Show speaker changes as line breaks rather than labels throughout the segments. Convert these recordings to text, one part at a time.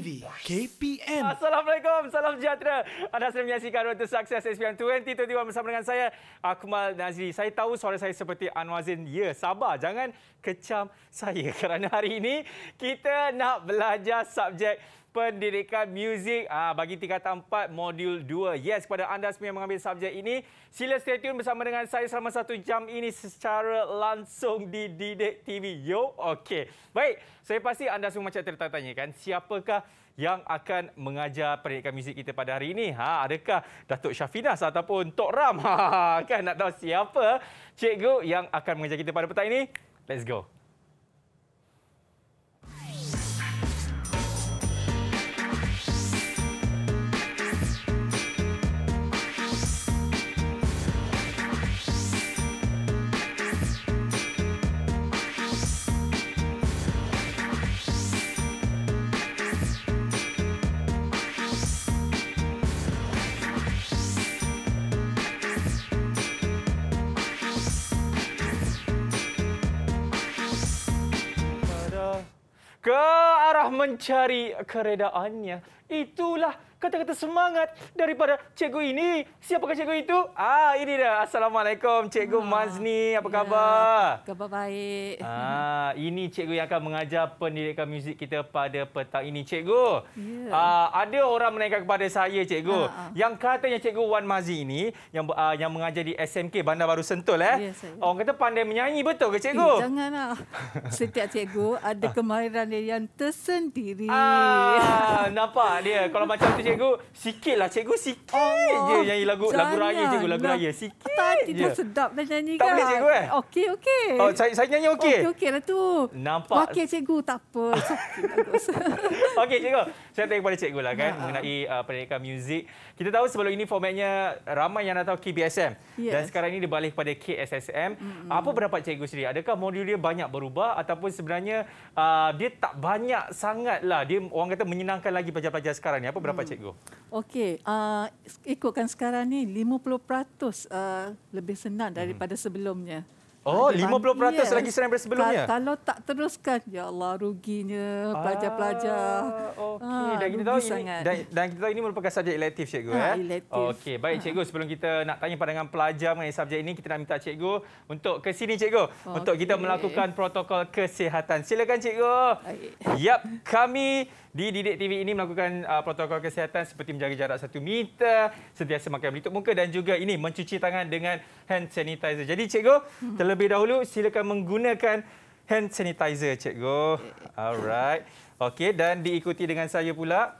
TV KPM. Assalamualaikum, salam sejahtera. Anda sedang menyaksikan Road to Success SPM 2021 bersama dengan saya Akmal Nazri. Saya tahu suara saya seperti Anwar Zain. Ya, sabar jangan kecam saya kerana hari ini kita nak belajar subjek pendidikan muzik ah bagi tingkatan 4 modul 2. Yes kepada anda semua yang mengambil subjek ini, sila stay tune bersama dengan saya selama satu jam ini secara langsung di Didik TV. Yo, okey. Baik, saya pasti anda semua macam tertanya kan, siapakah yang akan mengajar pendidikan muzik kita pada hari ini. Ha, adakah Datuk Syafinas ataupun Tok Ram? Ha, kan nak tahu siapa cikgu yang akan mengajar kita pada petang ini? Let's go. ke arah mencari keredaannya. Itulah kata-kata semangat daripada cikgu ini. Siapakah cikgu itu? Ah, ini dah. Assalamualaikum cikgu ah. Mazni. Apa ya. khabar? Ya,
khabar baik. Ah,
ini cikgu yang akan mengajar pendidikan muzik kita pada petang ini cikgu.
Ya. Ah,
ada orang menanyakan kepada saya cikgu, ah, ah. yang katanya cikgu Wan Mazni ini yang ah, yang mengajar di SMK Bandar Baru Sentul eh. Ya, orang kata pandai menyanyi betul ke eh, cikgu? Eh,
janganlah. Setiap cikgu ada ah. kemahiran yang tersendiri. Ah,
nampak dia kalau macam tu cikgu sikit lah cikgu sikit oh, je yang lagu jangan. lagu raya cikgu lagu lah. raya sikit
tak, je. Tak sedap dah nyanyi kan. Tak boleh cikgu eh? Okey okey. Oh saya, saya nyanyi okey. Okey okey lah tu.
Nampak. Okey
cikgu tak apa. Lah
okey cikgu. Saya tanya kepada cikgu lah kan ya. mengenai uh, pendidikan muzik. Kita tahu sebelum ini formatnya ramai yang dah tahu KBSM. Yes. Dan sekarang ini dia balik kepada KSSM. Mm-hmm. Apa pendapat cikgu sendiri? Adakah modul dia banyak berubah ataupun sebenarnya uh, dia tak banyak sangatlah dia orang kata menyenangkan lagi pelajar-pelajar sekarang ni. Apa pendapat mm. cikgu? cikgu?
Okey, uh, ikutkan sekarang ni 50% uh, lebih senang daripada hmm. sebelumnya.
Oh, Adibang, 50% yes. lagi senang daripada sebelumnya? Ka-
kalau tak teruskan, ya Allah ruginya pelajar-pelajar. Ah, Okey, ha, dan kita tahu ini dan,
dan kita tahu ini merupakan subjek elektif cikgu ha, eh. Okey, baik ah. cikgu, sebelum kita nak tanya pandangan pelajar mengenai subjek ini, kita nak minta cikgu untuk ke sini cikgu okay. untuk kita melakukan protokol kesihatan. Silakan cikgu. Baik. Yap, kami di Didik TV ini melakukan uh, protokol kesihatan seperti menjaga jarak 1 meter, sentiasa memakai pelitup muka dan juga ini mencuci tangan dengan hand sanitizer. Jadi cikgu, hmm. terlebih dahulu silakan menggunakan hand sanitizer cikgu. Alright. Okey dan diikuti dengan saya pula.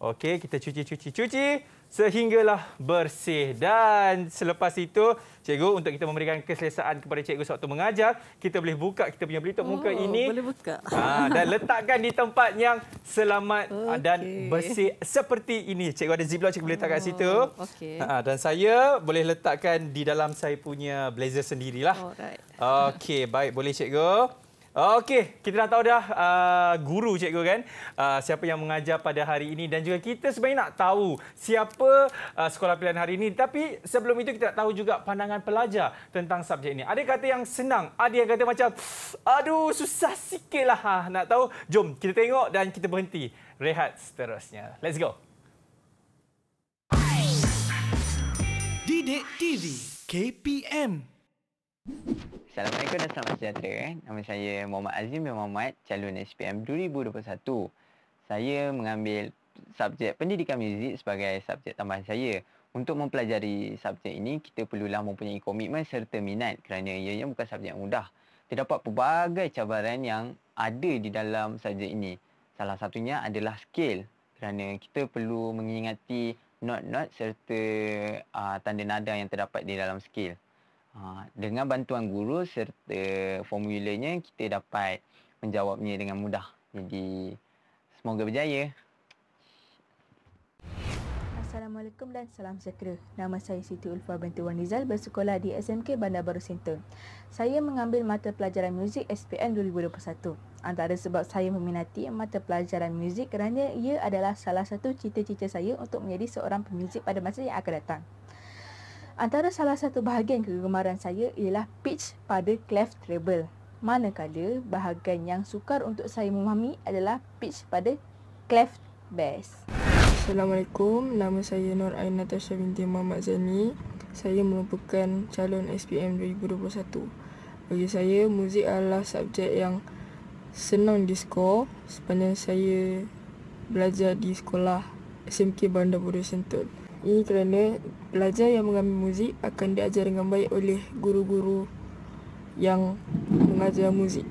Okey, kita cuci cuci cuci sehinggalah bersih. Dan selepas itu, cikgu untuk kita memberikan keselesaan kepada cikgu sewaktu mengajar, kita boleh buka kita punya belitung oh, muka ini. Boleh buka. Ha, dan letakkan di tempat yang selamat okay. dan bersih seperti ini. Cikgu ada ziplock, cikgu boleh letak kat hmm, situ. Okay. Ha, dan saya boleh letakkan di dalam saya punya blazer sendirilah. Alright. Okey, baik. Boleh cikgu. Okey, kita dah tahu dah uh, guru cikgu kan uh, siapa yang mengajar pada hari ini dan juga kita sebenarnya nak tahu siapa uh, sekolah pilihan hari ini tapi sebelum itu kita nak tahu juga pandangan pelajar tentang subjek ini. Ada kata yang senang, ada yang kata macam aduh susah sikitlah ha, nak tahu. Jom kita tengok dan kita berhenti rehat seterusnya. Let's go. Didik TV KPM. Assalamualaikum dan selamat sejahtera. Eh. Nama saya Muhammad Azim bin Muhammad, calon SPM 2021. Saya mengambil subjek pendidikan muzik sebagai subjek tambahan saya. Untuk mempelajari subjek ini, kita perlulah mempunyai komitmen serta minat kerana ianya bukan subjek yang mudah. Terdapat pelbagai cabaran yang ada di dalam subjek ini. Salah satunya adalah skill kerana kita perlu mengingati not-not serta uh, ah, tanda nada yang terdapat di dalam skill. Ha, dengan bantuan guru serta formulanya kita dapat menjawabnya dengan mudah. Jadi semoga berjaya.
Assalamualaikum dan salam sejahtera. Nama saya Siti Ulfa binti Wan Rizal bersekolah di SMK Bandar Baru Sinten. Saya mengambil mata pelajaran muzik SPM 2021. Antara sebab saya meminati mata pelajaran muzik kerana ia adalah salah satu cita-cita saya untuk menjadi seorang pemuzik pada masa yang akan datang. Antara salah satu bahagian kegemaran saya ialah pitch pada clef treble. Manakala bahagian yang sukar untuk saya memahami adalah pitch pada clef bass. Assalamualaikum, nama saya Nur Ain Natasha binti Muhammad Zani. Saya merupakan calon SPM 2021. Bagi saya, muzik adalah subjek yang senang di skor sepanjang saya belajar di sekolah SMK Bandar Budaya Sentul. Ini kerana pelajar yang mengambil muzik akan diajar dengan baik oleh guru-guru yang mengajar muzik.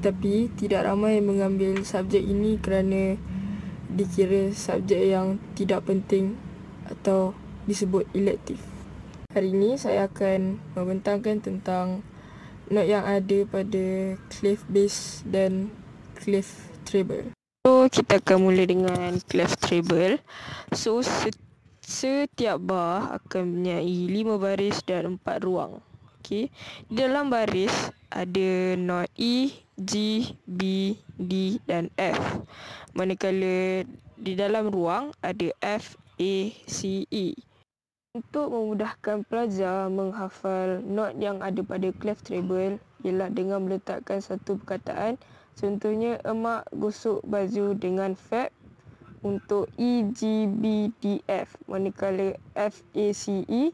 Tetapi tidak ramai yang mengambil subjek ini kerana dikira subjek yang tidak penting atau disebut elektif. Hari ini saya akan membentangkan tentang not yang ada pada clef bass dan clef treble. So kita akan mula dengan clef treble. So Setiap bar akan menyai 5 baris dan empat ruang Okey. Dalam baris ada not E, G, B, D dan F Manakala di dalam ruang ada F, A, C, E Untuk memudahkan pelajar menghafal not yang ada pada clef treble Ialah dengan meletakkan satu perkataan Contohnya, emak gosok baju dengan fab untuk EGBDF manakala FACE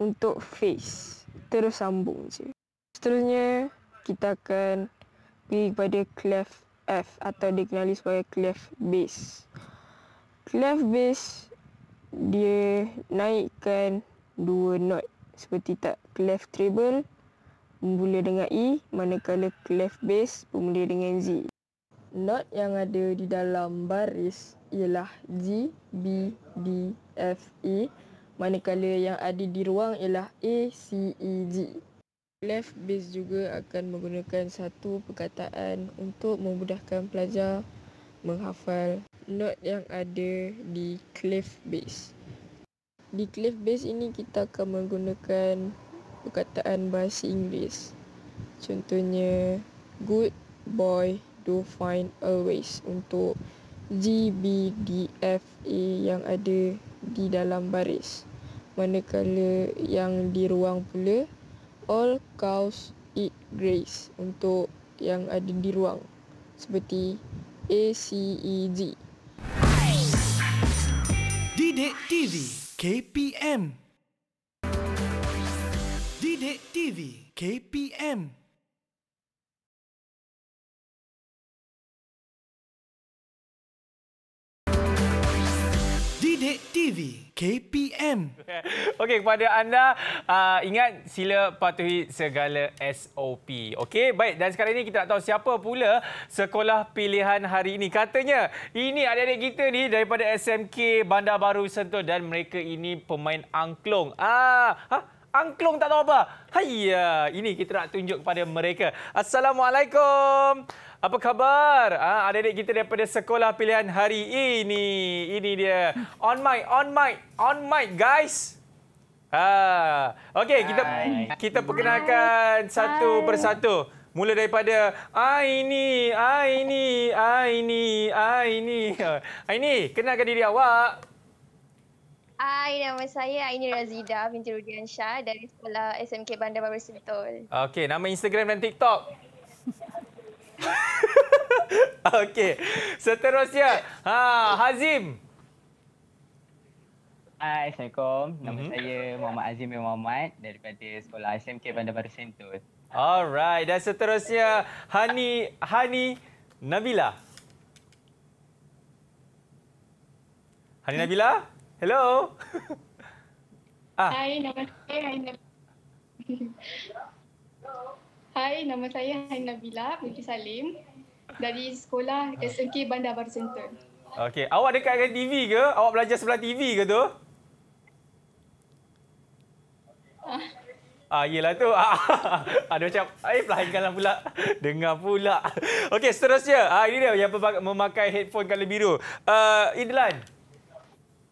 untuk face terus sambung je seterusnya kita akan pergi kepada clef F atau dikenali sebagai clef base clef base dia naikkan dua not seperti tak clef treble bermula dengan E manakala clef base bermula dengan Z Not yang ada di dalam baris ialah G, B, D, F, E Manakala yang ada di ruang ialah A, C, E, G Left base juga akan menggunakan satu perkataan untuk memudahkan pelajar menghafal not yang ada di cliff base. Di cliff base ini kita akan menggunakan perkataan bahasa Inggeris. Contohnya good boy to find always untuk Z B D F GBDFA yang ada di dalam baris. Manakala yang di ruang pula, all cows eat grass untuk yang ada di ruang seperti A C E Z.
Didik TV KPM
Didik TV KPM
Sidik TV KPM. Okey kepada anda uh, ingat sila patuhi segala SOP. Okey baik dan sekarang ini kita nak tahu siapa pula sekolah pilihan hari ini. Katanya ini adik-adik kita ni daripada SMK Bandar Baru Sentul dan mereka ini pemain angklung. Ah, ha? angklung tak tahu apa. Haiya, ini kita nak tunjuk kepada mereka. Assalamualaikum. Apa khabar? Ah, adik-adik kita daripada sekolah pilihan hari ini. Ini dia. On mic, on mic, on mic guys. Ha. Okey, kita Hai. kita perkenalkan Hai. satu Hai. persatu. Mula daripada Aini, Aini, Aini, Aini. Aini, kenalkan diri awak.
Hai, nama saya Aini Razida binti Rudiansyah dari sekolah SMK Bandar Baru Sentul.
Okey, nama Instagram dan TikTok. Okey. Seterusnya, ha Hazim. Hai, Assalamualaikum. Nama mm-hmm. saya Muhammad Azim bin Muhammad daripada sekolah SMK Bandar Baru Sentul. Alright, dan seterusnya Hani Hani Nabila. Hani Nabila? Hmm. Hello. ah.
Hai, nama saya Hai Aina. Hai, nama saya Hai Bila binti Salim dari sekolah SMK Bandar Baru Center.
Okey, awak dekat dengan TV ke? Awak belajar sebelah TV ke tu? Ah, ah yelah tu. Ah, ada macam, eh, pelahinkanlah pula. Dengar pula. Okey, seterusnya. Ah, ini dia yang memakai headphone kala biru. Uh, Idlan. Idlan.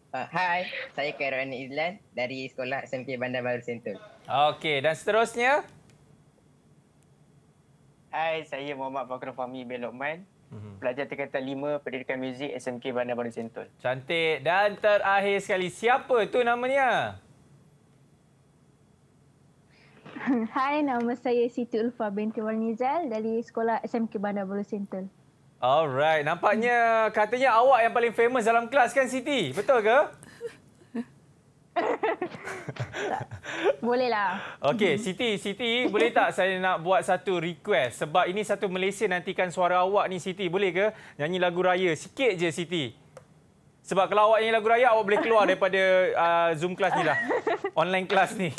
Uh, hi, saya Karen Izlan dari Sekolah SMP Bandar Baru Sentul.
Okey, dan seterusnya? Hai, saya Muhammad Fakhrul Fahmi bin Lokman. Mhm. Pelajar tingkatan lima, Pendidikan Muzik SMK Bandar Baru Sentul. Cantik. Dan terakhir sekali, siapa tu namanya?
Hai, nama saya Siti Ulfa binti Walnizal dari Sekolah SMK Bandar Baru Sentul.
Alright, nampaknya katanya awak yang paling famous dalam kelas kan Siti? Betul ke? Bolehlah. lah. Okey, Siti, Siti, boleh tak saya nak buat satu request sebab ini satu Malaysia nantikan suara awak ni Siti, boleh ke? Nyanyi lagu raya sikit je Siti. Sebab kalau awak nyanyi lagu raya, awak boleh keluar daripada uh, Zoom class ni lah. Online class ni.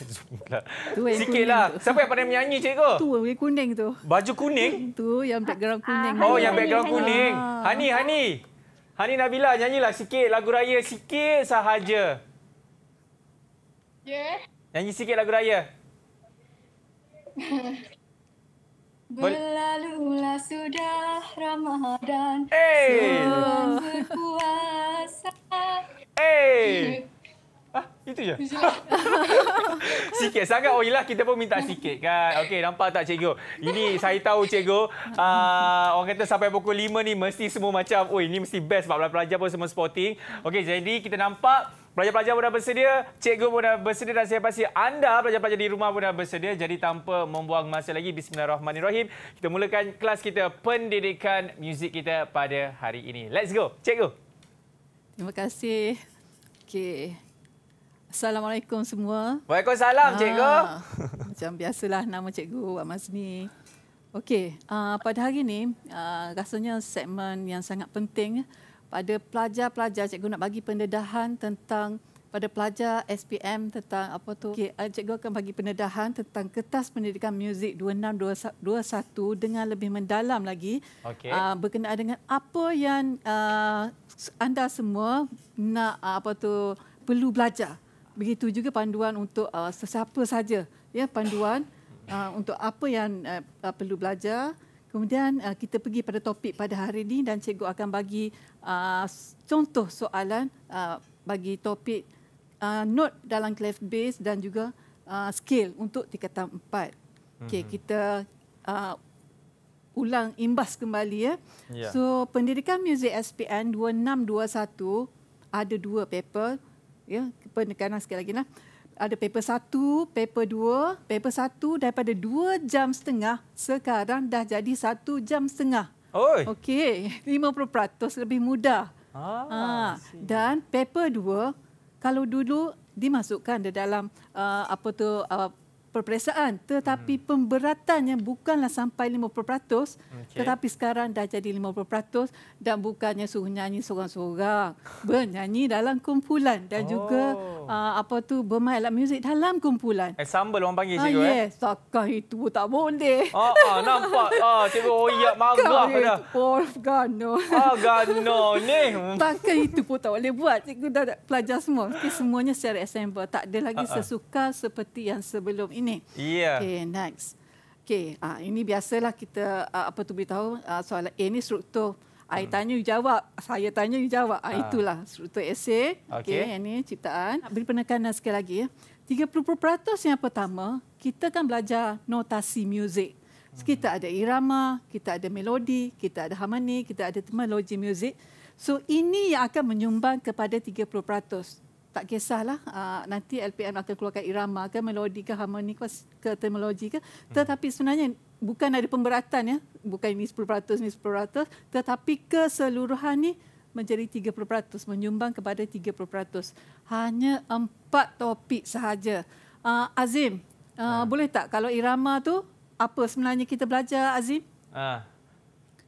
Zoom Sikit lah. Siapa yang pandai menyanyi, cikgu? Tu, yang kuning tu. Baju kuning?
Tu, yang background kuning. Oh, yang ah, background kuning. Ah. Hani, Hani.
Hani Nabila, nyanyilah sikit lagu raya. Sikit sahaja. Yeah. Nyanyi sikit lagu raya.
Berlalulah sudah Ramadan. Hey. Berpuasa.
Hey. Ah, itu je. sikit sangat. Oh, ialah kita pun minta sikit kan. Okey, nampak tak cikgu? Ini saya tahu cikgu, uh, orang kata sampai pukul 5 ni mesti semua macam, Oh ini mesti best sebab pelajar pun semua sporting. Okey, jadi kita nampak Pelajar-pelajar pun dah bersedia, cikgu pun dah bersedia dan saya pasti anda pelajar-pelajar di rumah pun dah bersedia. Jadi tanpa membuang masa lagi, bismillahirrahmanirrahim. Kita mulakan kelas kita, pendidikan muzik kita pada hari ini. Let's go, cikgu.
Terima kasih. Okay. Assalamualaikum semua.
Waalaikumsalam, ah, cikgu. Ah,
macam biasalah nama cikgu, Wak Mazni. Okay, uh, ah, pada hari ini, uh, rasanya segmen yang sangat penting pada pelajar-pelajar cikgu nak bagi pendedahan tentang pada pelajar SPM tentang apa tu okey eh, cikgu akan bagi pendedahan tentang kertas pendidikan muzik 2621 dengan lebih mendalam lagi okay. uh, ah, berkenaan dengan apa yang uh, anda semua nak uh, apa tu perlu belajar begitu juga panduan untuk uh, sesiapa saja ya panduan uh, untuk apa yang uh, perlu belajar Kemudian uh, kita pergi pada topik pada hari ini dan cikgu akan bagi uh, contoh soalan uh, bagi topik uh, note dalam clef base dan juga uh, scale untuk tingkatan 4. Okay, mm-hmm. kita uh, ulang imbas kembali ya. Yeah. So, pendidikan muzik SPN 2621 ada dua paper ya, yeah, penekanan sekali lagi lah ada paper 1, paper 2, paper 1 daripada 2 jam setengah sekarang dah jadi 1 jam setengah. Oi. Okey, 50% lebih mudah. Ah, ha. dan paper 2 kalau dulu dimasukkan dia dalam uh, apa tu uh, perperiksaan tetapi hmm. pemberatannya bukanlah sampai 50% okay. tetapi sekarang dah jadi 50% dan bukannya suruh nyanyi seorang-seorang bernyanyi dalam kumpulan dan oh. juga uh, apa tu bermain alat muzik dalam kumpulan
ensemble orang panggil ah, cikgu ah, yes. eh yes
takkan itu tak boleh ah, ah nampak ah cikgu oiak oh, marah dah oh gano ah gano ni takkan itu pun tak boleh buat cikgu dah, dah pelajar semua semuanya secara ensemble tak ada lagi uh-uh. sesuka seperti yang sebelum ini. Ya. Yeah. Okey, next. Okey, uh, ah, ini biasalah kita uh, apa tu beritahu uh, ah, soalan A eh, ni struktur. Saya hmm. tanya, you jawab. Saya tanya, you jawab. Uh. Itulah struktur esay. Okey, okay, ini ciptaan. Beri penekanan sekali lagi. Ya. 30% yang pertama, kita kan belajar notasi muzik. Hmm. Kita ada irama, kita ada melodi, kita ada harmoni, kita ada terminologi muzik. So ini yang akan menyumbang kepada 30% tak kisahlah uh, nanti LPM akan keluarkan irama ke melodi ke harmoni ke, ke terminologi ke hmm. tetapi sebenarnya bukan ada pemberatan ya bukan ini 10% ni 10% tetapi keseluruhan ni menjadi 30% menyumbang kepada 30% hanya empat topik sahaja uh, Azim uh, uh. boleh tak kalau irama tu apa sebenarnya kita belajar Azim
uh.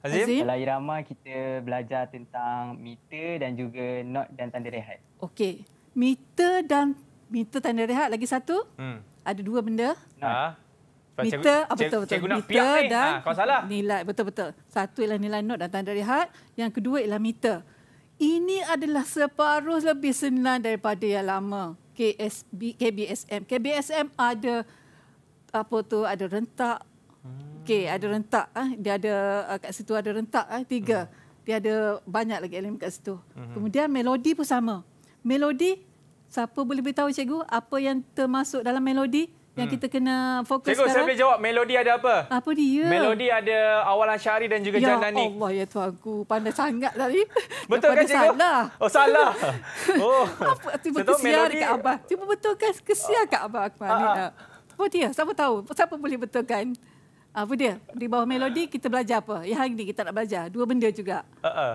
Azim? Azim? Dalam irama kita belajar tentang meter dan juga not dan tanda rehat.
Okey meter dan meter tanda rehat lagi satu. Hmm. Ada dua benda.
Ha. Meter, cik, ah, betul, betul. Cik, meter ni. dan ha, salah.
nilai, betul-betul. Satu ialah nilai not dan tanda rehat. Yang kedua ialah meter. Ini adalah separuh lebih senang daripada yang lama. KSB, KBSM. KBSM ada apa tu ada rentak. Hmm. Okey, ada rentak. Ah. Dia ada ah, kat situ ada rentak. Ah. Tiga. Hmm. Dia ada banyak lagi elemen kat situ. Hmm. Kemudian melodi pun sama melodi siapa boleh beritahu cikgu apa yang termasuk dalam melodi yang hmm. kita kena fokus cikgu, sekarang. Cikgu, saya boleh jawab. Melodi ada apa? Apa dia? Melodi
ada awalan syari dan juga ya jandani. Ya
Allah, ya aku Pandai sangat tadi. Betul kan, cikgu? Salah. Oh, salah. Oh. apa? Cuba kesiar melodi... dekat Abah. Cuba betulkan kesiar dekat Abah. Aku ah, ah. Apa dia? Siapa tahu? Siapa boleh betulkan? Apa dia? Di bawah melodi, kita belajar apa? Yang hari ini kita nak belajar. Dua benda juga. Uh -uh.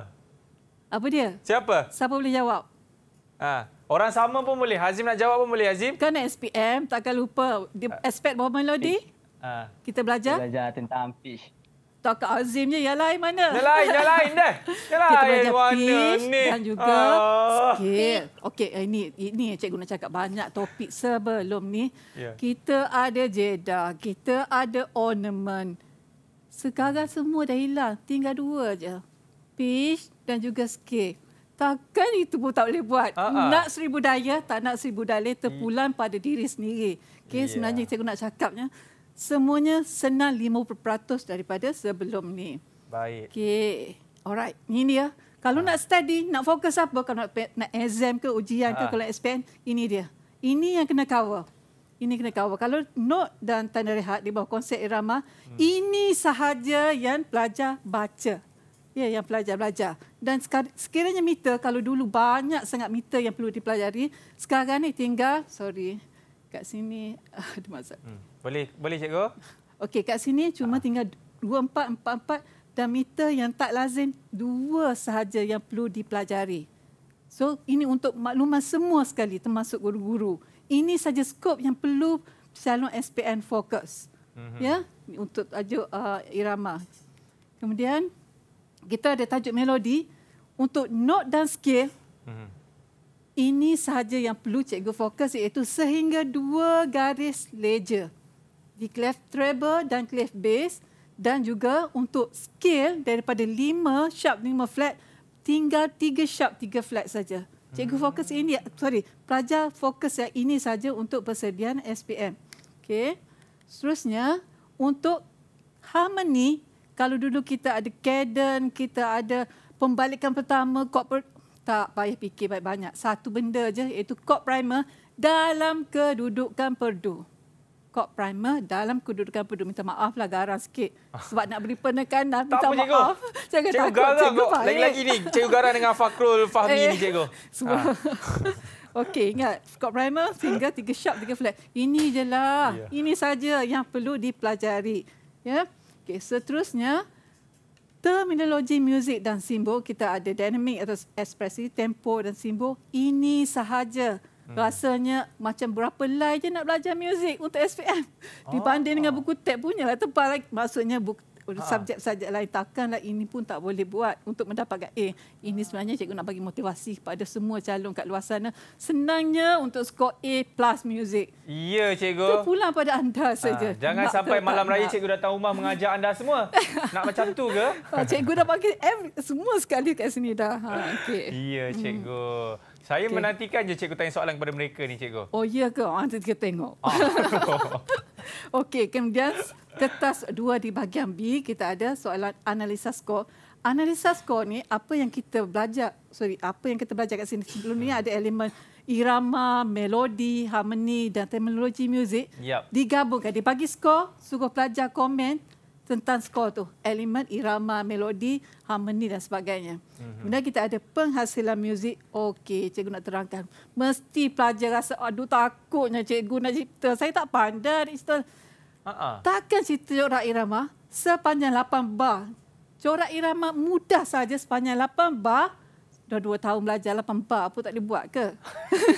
Apa dia? Siapa? Siapa boleh jawab?
Ha. Orang sama pun boleh. Hazim nak jawab pun boleh, Hazim.
Kan SPM, takkan lupa dia aspek bawah melodi. Ha. Kita belajar. Kita
belajar tentang pitch.
Tak Hazim Azim je, yang lain mana? Yang lain, yang lain dah. Yang lain, Kita belajar pitch ni? dan juga oh. skill. Okey, eh, ini, ini cikgu nak cakap banyak topik sebelum ni. Yeah. Kita ada jeda, kita ada ornament. Sekarang semua dah hilang, tinggal dua je. Pitch dan juga skill takkan itu pun tak boleh buat. Ha-ha. Ah. Nak seribu daya, tak nak seribu daya terpulang hmm. pada diri sendiri. Okay, yeah. Sebenarnya saya nak cakapnya, semuanya senang 50% daripada sebelum ni. Baik. Okay. Alright, ini dia. Kalau ha. nak study, nak fokus apa, kalau nak, nak exam ke, ujian ke, ha. kalau SPM, ini dia. Ini yang kena cover. Ini kena cover. Kalau not dan tanda rehat di bawah konsep irama, hmm. ini sahaja yang pelajar baca. Ya, yang pelajar-pelajar. Dan sekiranya meter, kalau dulu banyak sangat meter yang perlu dipelajari, sekarang ni tinggal, sorry, kat sini ada masalah.
Hmm. Boleh, boleh cikgu?
Okey, kat sini cuma ah. tinggal 2444 dan meter yang tak lazim, dua sahaja yang perlu dipelajari. So ini untuk makluman semua sekali, termasuk guru-guru. Ini saja skop yang perlu calon SPN fokus. Mm-hmm. Ya, untuk tajuk uh, irama. Kemudian, kita ada tajuk melodi untuk note dan scale. Hmm. Ini sahaja yang perlu cikgu fokus iaitu sehingga dua garis ledger di clef treble dan clef bass dan juga untuk scale daripada lima sharp lima flat tinggal tiga sharp tiga flat saja. Cikgu hmm. fokus ini sorry pelajar fokus yang ini saja untuk persediaan SPM. Okey. Seterusnya untuk harmony kalau dulu kita ada Caden, kita ada pembalikan pertama, corporate, tak payah fikir banyak-banyak. Satu benda je iaitu Cop Primer dalam kedudukan perdu. Cop Primer dalam kedudukan perdu. Minta maaf lah garang sikit. Sebab nak beri penekanan, minta tak apa, cikgu. maaf. Cikgu, cikgu takut, garang. Cikgu Lagi-lagi ni, cikgu garang
dengan Fakrul Fahmi eh, ni, cikgu. Semua. Ha. Ah.
Okey, ingat. Cop Primer, finger, tiga sharp, tiga flat. Ini je lah. Yeah. Ini saja yang perlu dipelajari. Ya. Yeah? Okay, seterusnya, terminologi muzik dan simbol, kita ada dynamic atau ekspresi, tempo dan simbol. Ini sahaja hmm. rasanya macam berapa lain je nak belajar muzik untuk SPM. Oh. Dibanding dengan buku tek punya, lah. tepat paling Maksudnya buku, Ha. subjek-subjek lain takkan lah ini pun tak boleh buat untuk mendapatkan A. Eh, ini sebenarnya cikgu nak bagi motivasi kepada semua calon kat luar sana. Senangnya untuk skor A plus music.
Ya cikgu. Itu pulang
pada anda ha, saja. jangan nak sampai malam raya cikgu
datang rumah mengajar anda semua. Nak macam tu ke? Ha,
cikgu dah bagi semua sekali kat sini dah. Ha, okay.
Ya hmm. cikgu. Hmm. Saya okay. menantikan je cikgu tanya soalan kepada mereka ni cikgu.
Oh iya ke? Ah, nanti kita tengok. Oh. Okey, kemudian kertas dua di bahagian B kita ada soalan analisa skor. Analisa skor ni apa yang kita belajar? Sorry, apa yang kita belajar kat sini sebelum ni ada elemen irama, melodi, harmoni dan terminologi muzik yep. digabungkan. Dia bagi skor, suruh pelajar komen tentang skor tu, elemen, irama, melodi, harmoni dan sebagainya. Mhm. Kemudian kita ada penghasilan muzik. Okey, cikgu nak terangkan. Mesti pelajar rasa aduh takutnya cikgu nak cipta. Saya tak pandai nak cipta. Uh-huh. Takkan cipta corak irama sepanjang 8 bar. Corak irama mudah saja sepanjang 8 bar dah dua tahun belajar lah pempa apa tak dibuat ke?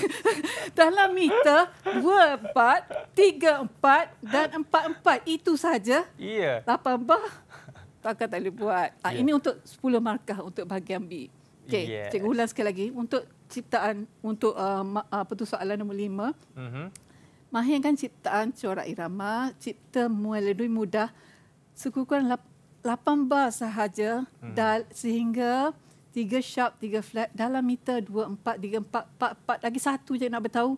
Dalam meter, dua empat, tiga empat dan empat empat. Itu saja. Iya. Yeah. Lapan bah, takkan tak boleh buat. Yeah. Ini untuk sepuluh markah untuk bahagian B. Okey, yes. cikgu ulang sekali lagi. Untuk ciptaan, untuk uh, uh apa tu soalan nombor lima. Mm -hmm. Mahirkan ciptaan corak irama, cipta mulai mudah. Sekurang-kurang lapan bah sahaja mm dan sehingga tiga sharp, tiga flat, dalam meter dua, empat, tiga, empat, empat, empat, lagi satu je nak beritahu.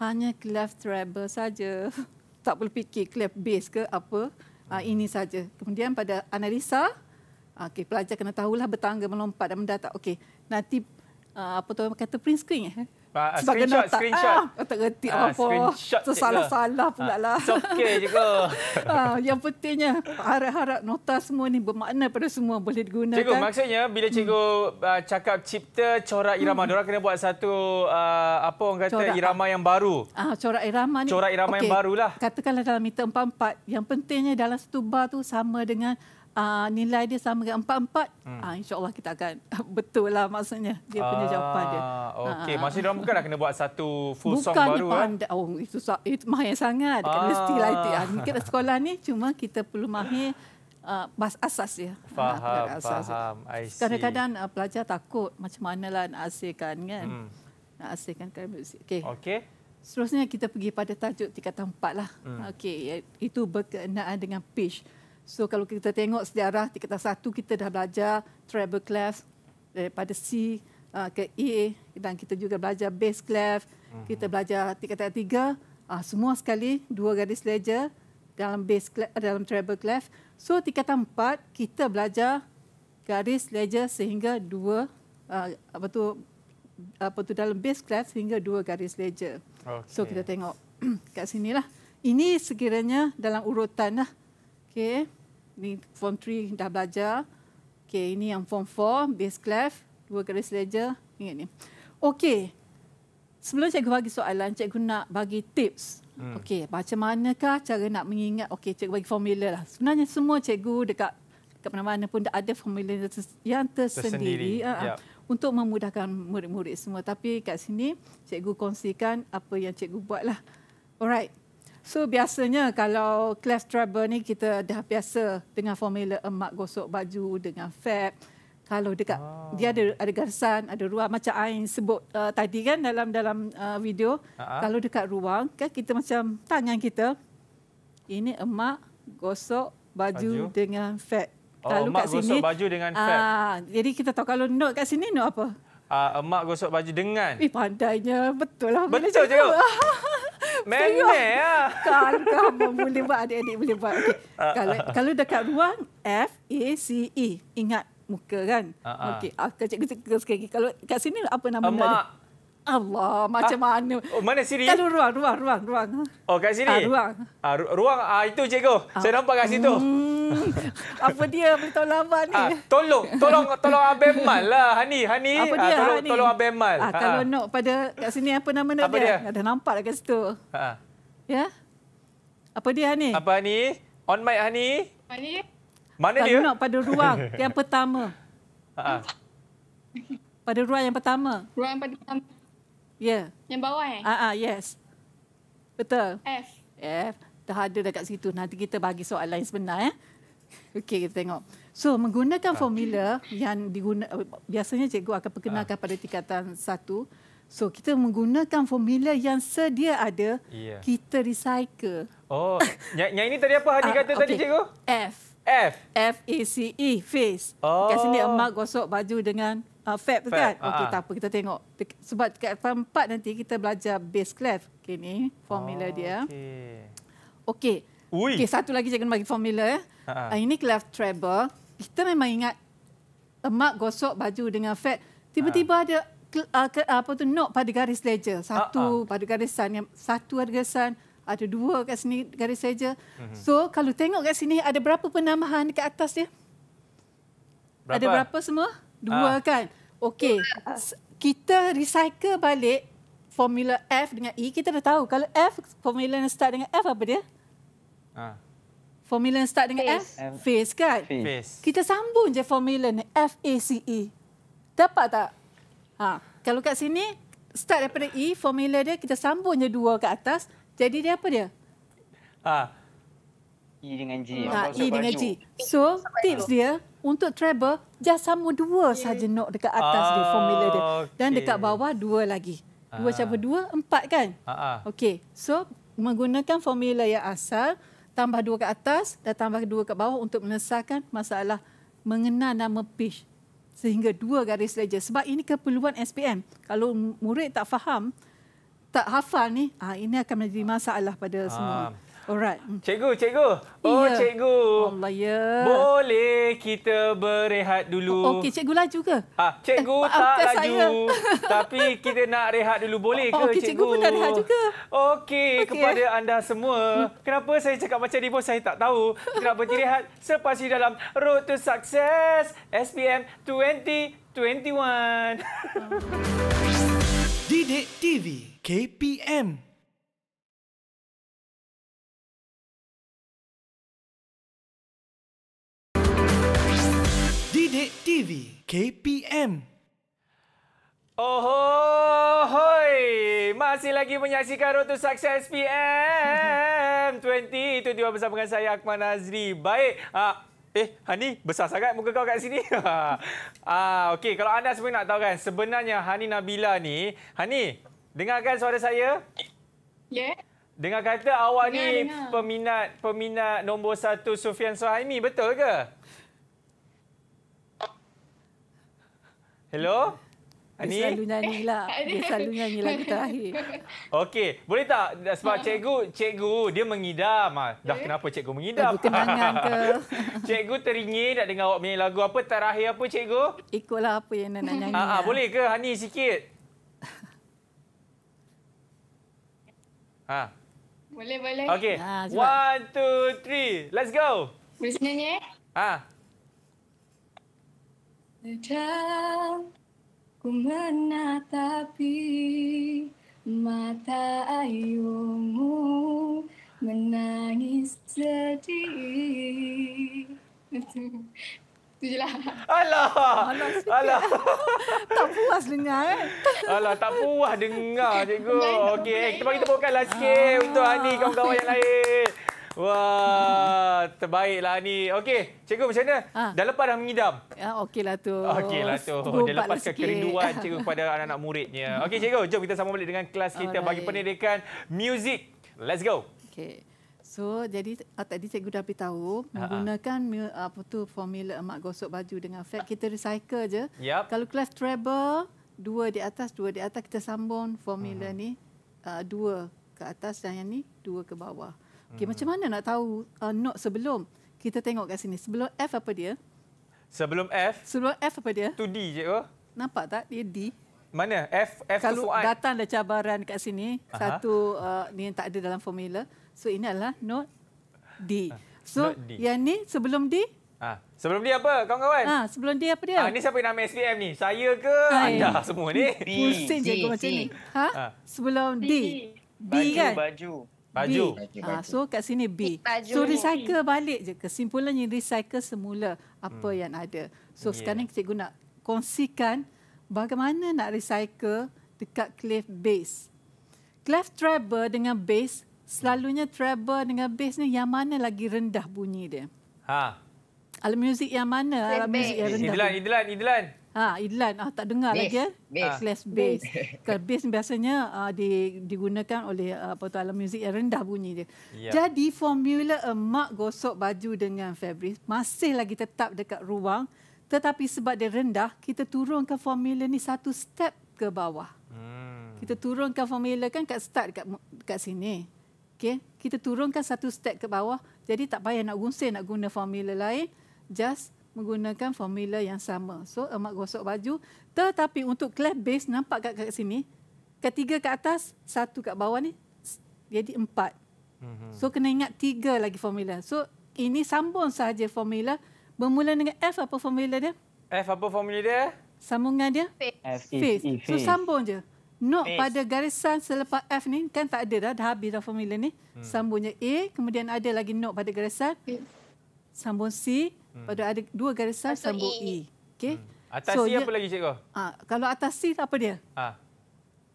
Hanya left treble saja. Tak perlu fikir clef bass ke apa. Ha, ini saja. Kemudian pada analisa, ah, okay, pelajar kena tahulah bertangga melompat dan mendatang. Okay nanti ah, apa tu kata print screen eh? Uh, ah, Sebab screenshot, kena tak, screenshot. Ah, tak reti uh, ah, apa-apa. Tersalah-salah pula ah, lah. It's okay je ke. yang pentingnya, harap-harap nota semua ni bermakna pada semua boleh digunakan. Cikgu, maksudnya
bila hmm. cikgu hmm. uh, cakap cipta corak irama, hmm. diorang kena buat satu uh, apa orang kata corak, irama yang baru. Ah,
corak irama ni. Corak irama okay. yang barulah. Katakanlah dalam meter 44, yang pentingnya dalam satu bar tu sama dengan uh, nilai dia sama dengan empat-empat, hmm. uh, insyaAllah kita akan betul lah maksudnya dia ah, punya jawapan dia. Ah, okey, uh,
maksudnya mereka bukan kena buat satu full song baru. Bukannya eh? pandai.
Eh? Oh, itu, itu, itu mahir sangat. Ah. Kena still lah itu. Uh, mungkin sekolah ni cuma kita perlu mahir Uh, bas asas ya. Faham, uh, asas. faham.
I see. Kadang-kadang
uh, pelajar takut macam mana lah nak hasilkan kan. Hmm. Nak hasilkan kan muzik. Okay. okay. Seterusnya kita pergi pada tajuk tingkatan empat lah. Hmm. Okay, itu berkenaan dengan pitch. So kalau kita tengok sejarah di kertas satu kita dah belajar treble clef daripada C uh, ke E dan kita juga belajar bass clef. Uh-huh. Kita belajar di kertas tiga uh, semua sekali dua garis leja dalam bass clef, eh, dalam treble clef. So di kertas empat kita belajar garis leja sehingga dua uh, apa tu apa tu dalam bass clef sehingga dua garis leja. Okay. So kita tengok kat sinilah. Ini sekiranya dalam urutan lah. Okay. Ni form 3 dah belajar. Okay. Ini yang form 4. Base clef. Dua garis ledger. Ini, ni. Okay. Sebelum cikgu bagi soalan, cikgu nak bagi tips. Hmm. Okay. Macam manakah cara nak mengingat. Okay. Cikgu bagi formula lah. Sebenarnya semua cikgu dekat dekat mana-mana pun ada formula yang tersendiri, tersendiri. Uh, ah, ah. yep. untuk memudahkan murid-murid semua. Tapi kat sini, cikgu kongsikan apa yang cikgu buat lah. Alright. So biasanya kalau class travel ni kita dah biasa dengan formula emak gosok baju dengan fab. Kalau dekat ah. dia ada ada garisan, ada ruang macam Ain sebut uh, tadi kan dalam dalam uh, video. Ah. Kalau dekat ruang kan kita macam tangan kita ini emak gosok baju, baju. dengan fab. Kalau oh, emak kat gosok baju dengan ah, fab. Uh, jadi kita tahu kalau note kat sini note apa?
Uh, emak gosok baju dengan. Eh,
pandainya. Betul lah. Betul cakap. cakap. Menek lah. Kan, kamu boleh buat adik-adik boleh buat. Okay. Uh, ah, kalau, uh, kalau dekat ruang, F, A, C, E. Ingat muka kan? Uh, uh. Okey, ah, kacik kacik sekali Kalau kat sini apa nama dia? Mak. Allah, macam ah, mana? Oh, mana sini? Kan ruang, ruang, ruang, ruang.
Oh, kat sini? Ah, ruang. Ah, ru- ruang, ah, itu cikgu. Ah. Saya nampak kat situ. Hmm.
Apa dia beritahu lambat ni? Ah,
tolong, tolong, tolong Abang Mal lah. Hani, Hani. Apa ah, dia, ah, tolong, Hani? Tolong Abang Mal. Ah, kalau ah. nak
pada kat sini, apa nama apa dia? Apa dia? Ada nampak kat situ. Ah. Ya?
Apa dia, Hani? Apa, Hani? On mic, Hani. Hani? Mana kalau dia? Kalau nak pada ruang yang pertama. Ah.
Pada ruang yang pertama. Ruang yang pertama. Ya, Yang bawah eh? Ah ah yes. Betul. F. F. Dah ada dekat situ. Nanti kita bagi soalan lain sebenar eh. Okey, kita tengok. So, menggunakan ah. formula yang diguna, biasanya cikgu akan perkenalkan ah. pada tingkatan satu. So, kita menggunakan formula yang sedia ada, yeah. kita recycle.
Oh, yang, ini tadi apa Hadi ah, kata okay. tadi cikgu?
F. F. F-A-C-E, face.
Oh. Kat sini, emak
gosok baju dengan Uh, fab, fab kan? Uh, Okey, ah. tak apa. Kita tengok. Sebab kat form 4 nanti kita belajar base clef. Okey, ni formula oh, dia. Okey. Okey, okay, satu lagi saya kena bagi formula. Uh, ini clef treble. Kita memang ingat emak gosok baju dengan fab. Tiba-tiba uh. ada uh, ke, apa tu note pada garis leja. Satu uh, uh. pada garisan. Yang satu ada garisan. Ada dua kat sini garis leja. Uh-huh. Mhm. So, kalau tengok kat sini ada berapa penambahan dekat atas dia? Berapa? Ada berapa semua? Dua ha. kan. Okey. Kita recycle balik formula F dengan E. Kita dah tahu kalau F formula yang start dengan F apa dia? Ha. Formula yang start dengan Face. F? Face kan? Face. Kita sambung je formula ni. F, A, C, E. Dapat tak? Ha. Kalau kat sini, start daripada E, formula dia kita sambung je dua kat atas. Jadi dia apa dia?
Ah, E dengan G. Ha, e dengan G.
So, tips dia, untuk travel just sama dua yeah. saja note dekat atas oh, dia formula dia ah, dan okay. dekat bawah dua lagi dua ah. treble dua empat kan ah, ah. okey so menggunakan formula yang asal tambah dua ke atas dan tambah dua ke bawah untuk menyelesaikan masalah mengenal nama pitch sehingga dua garis saja sebab ini keperluan SPM kalau murid tak faham tak hafal ni ah ini akan menjadi masalah pada ah. semua Alright.
Cikgu, cikgu. Oh, ya. cikgu. Allah ya. Boleh kita berehat dulu. Oh, Okey, cikgu laju ke? Ah, cikgu eh, tak laju. Saya. Tapi kita nak rehat dulu boleh ke, oh, okay, cikgu? Okey, cikgu pun dah rehat juga. Okey, okay. kepada eh. anda semua. Hmm. Kenapa saya cakap macam ni pun saya tak tahu. Kenapa berhenti rehat selepas di dalam Road to Success SPM 2021. Didik TV KPM Bidik TV KPM Ohohoi Masih lagi menyaksikan Road to Success PM 20 Itu dia bersama dengan saya Akmal Nazri Baik uh, Eh, Hani, besar sangat muka kau kat sini. ah, okey, kalau anda semua nak tahu kan, sebenarnya Hani Nabila ni, Hani, dengarkan suara saya. Ya. Yeah. Dengar kata awak dengar, ni dengar. peminat peminat nombor satu Sufian Sohaimi betul ke? Hello? Ani? Dia selalu
nyanyi lah. Dia selalu nyanyi lagu terakhir.
Okey. Boleh tak? Sebab cikgu, cikgu dia mengidam. Ah, dah kenapa cikgu mengidam? Lagu kenangan ke? Cikgu teringin nak dengar awak nyanyi lagu apa? Terakhir apa cikgu?
Ikutlah apa yang nak nyanyi. Ah, ah lah. boleh
ke? Hani sikit. Ha.
Boleh, boleh. Okey. Ha, One,
two, three. Let's go. Boleh senyanyi Ha.
Sedang ku menatapi mata ayumu menangis sedih. Itu je lah.
Alah. Alah. Lah. tak puas dengar eh. Alah, tak puas dengar cikgu. Okey, eh, kita bagi tepukanlah sikit ah. untuk Ani kawan-kawan yang lain. Wah, terbaiklah ni. Okey, cikgu macam mana? Ha. Dah lepas dah mengidam?
Ya, okeylah tu. Okeylah tu. Dia lepaskan sikit. kerinduan cikgu kepada
anak-anak muridnya. Okey, cikgu. Jom kita sambung balik dengan kelas kita Alright. bagi pendidikan muzik. Let's go.
Okey. So, jadi uh, tadi cikgu dah beritahu, tahu menggunakan apa tu formula emak gosok baju dengan fat, kita recycle je. Yep. Kalau kelas treble, dua di atas, dua di atas, kita sambung formula uh ni. Uh, dua ke atas dan yang ni, dua ke bawah. Hmm. Okay, macam mana nak tahu uh, note sebelum? Kita tengok kat sini. Sebelum F apa dia?
Sebelum F? Sebelum F apa dia? Itu D, cikgu.
Nampak tak? Dia D.
Mana? F, F Kalau tu Fuad.
Datang ada cabaran kat sini. Aha. Satu uh, ni yang tak ada dalam formula. So, ini adalah note D. Ah, so, D. yang ni sebelum D?
Ha. Sebelum D apa, kawan-kawan? Ha, sebelum D apa dia? Ha, ni siapa yang nama SPM ni? Saya ke Hai. anda ya. semua ni? Pusing
cikgu macam ni. Ha? Ha. Sebelum D. D. D. D. D. D. D. D. D. D. D.
D. Baju. B. baju, ah, baju.
so kat sini B. Eh, baju. So recycle balik je. Kesimpulannya recycle semula apa hmm. yang ada. So yeah. sekarang cikgu guna kongsikan bagaimana nak recycle dekat cleft base. Cleft treble dengan base, selalunya treble dengan base ni yang mana lagi rendah bunyi dia? Ha. Alat muzik yang mana? Alam muzik yang rendah. Idlan,
Idlan, Idlan.
Ah, ha, inline ah tak dengar base. lagi eh. Base. Ah. Less bass. Kan bass biasanya ah, di, digunakan oleh ah, apa tu alam muzik yang rendah bunyi dia. Yeah. Jadi formula emak eh, gosok baju dengan fabric masih lagi tetap dekat ruang tetapi sebab dia rendah kita turunkan formula ni satu step ke bawah. Hmm. Kita turunkan formula kan kat start dekat dekat sini. Okey, kita turunkan satu step ke bawah. Jadi tak payah nak gunsing nak guna formula lain. Just menggunakan formula yang sama. So emak gosok baju tetapi untuk clap base nampak kat kat sini ketiga kat atas, satu kat bawah ni jadi empat. Mhm. So kena ingat tiga lagi formula. So ini sambung saja formula bermula dengan F apa formula dia?
F apa formula dia?
Sambungan dia? Face. So sambung je. Note face. pada garisan selepas F ni kan tak ada dah, dah habis dah formula ni. Hmm. Sambungnya A, kemudian ada lagi note pada garisan. Sambung C, Hmm. Pada ada dua garis sar sambung E. Okey. Hmm.
Atas so, C apa dia, lagi cikgu?
Ha, kalau atas C apa dia? Ha.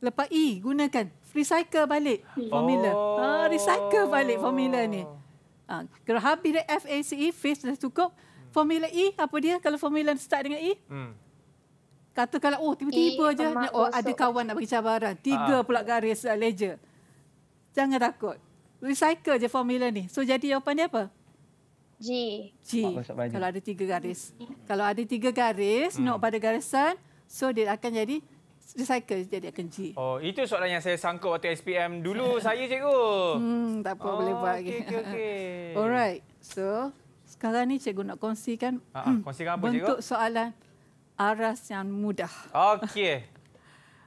Lepas E gunakan recycle balik formula. Oh. Ha, recycle balik formula ni. Ha, kalau habis dia F A C E face dah cukup. Hmm. Formula E apa dia? Kalau formula start dengan E? Hmm. Kata kalau oh tiba-tiba e, aja oh, ada kawan nak bagi cabaran. Tiga ha. pula garis uh, ledger. Jangan takut. Recycle je formula ni. So jadi jawapan dia apa? G. G. Kalau ada tiga garis. Kalau ada tiga garis, hmm. not pada garisan, so dia akan jadi recycle. Jadi akan G.
Oh, itu soalan yang saya sangkut waktu SPM dulu saya, cikgu. Hmm,
tak apa, oh, boleh buat. Okay, okay, okay. Alright. So, sekarang ni cikgu nak kongsikan, uh ah, ah, -huh. Hmm,
kongsikan apa, bentuk
soalan aras yang mudah.
Okey.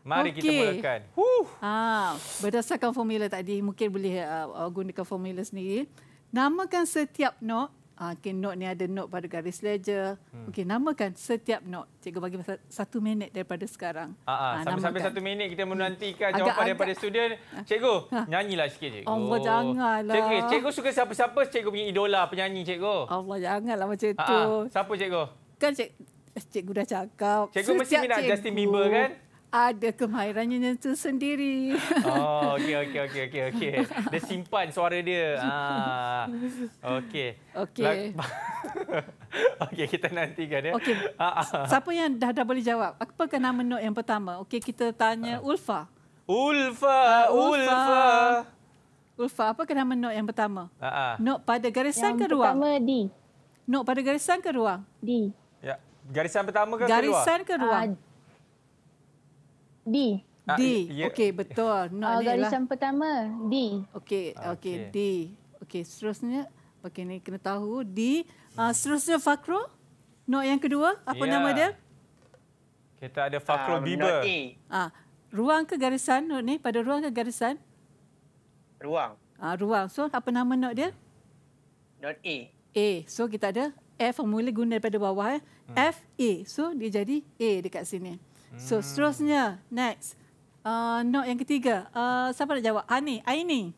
Mari okay. kita mulakan.
Ha, berdasarkan formula tadi, mungkin boleh uh, gunakan formula sendiri. Namakan setiap note Ah, mungkin note ni ada note pada garis ledger. Hmm. Okey, namakan setiap note. Cikgu bagi satu minit daripada sekarang. Ah, ah, sampai-sampai satu
minit kita hmm. menantikan agak, jawapan agak. daripada student. Cikgu, ha. nyanyilah sikit cikgu. Allah, oh. janganlah. Cikgu, cikgu suka siapa-siapa cikgu punya idola penyanyi cikgu.
Allah, janganlah macam itu. Siapa cikgu? Kan cik, eh, cikgu dah cakap. Cikgu mesti minat Justin Bieber kan? ada kemahirannya itu sendiri. Oh,
okey okey okey okey okey. Dia simpan suara dia. Ah, okey. Okey. okey, kita nantikan ya. Okey. Ah, ah. Siapa
yang dah dah boleh jawab? Apa kena menu yang pertama? Okey, kita tanya ah. Ulfa.
Ulfa, Ulfa.
Ulfa, apa kena menu yang pertama? Ha. Note pada garisan yang ke ruang? Yang pertama di. Note pada garisan ke ruang? D.
Ya. Garisan pertama ke garisan keluar? Garisan ke
ruang? Uh, D. Ah, D. Yeah. Okey, betul. Not Algorithm ah, lah. pertama, D. Ah, okey, okey, D. Okey, seterusnya. Okey, ni kena tahu. D. Uh, seterusnya, Fakro. Not yang kedua. Apa yeah. nama dia?
Kita ada Fakro um, Bieber. Not A.
Uh, ruang ke garisan, not ni? Pada ruang ke garisan? Ruang. Uh, ruang. So, apa nama not dia? Not A. A. So, kita ada F. Mula guna daripada bawah. Eh. Hmm. F, A. So, dia jadi A dekat sini. Okey. So hmm. seterusnya next. Uh, note yang ketiga. Uh, siapa nak jawab? Ani, Aini.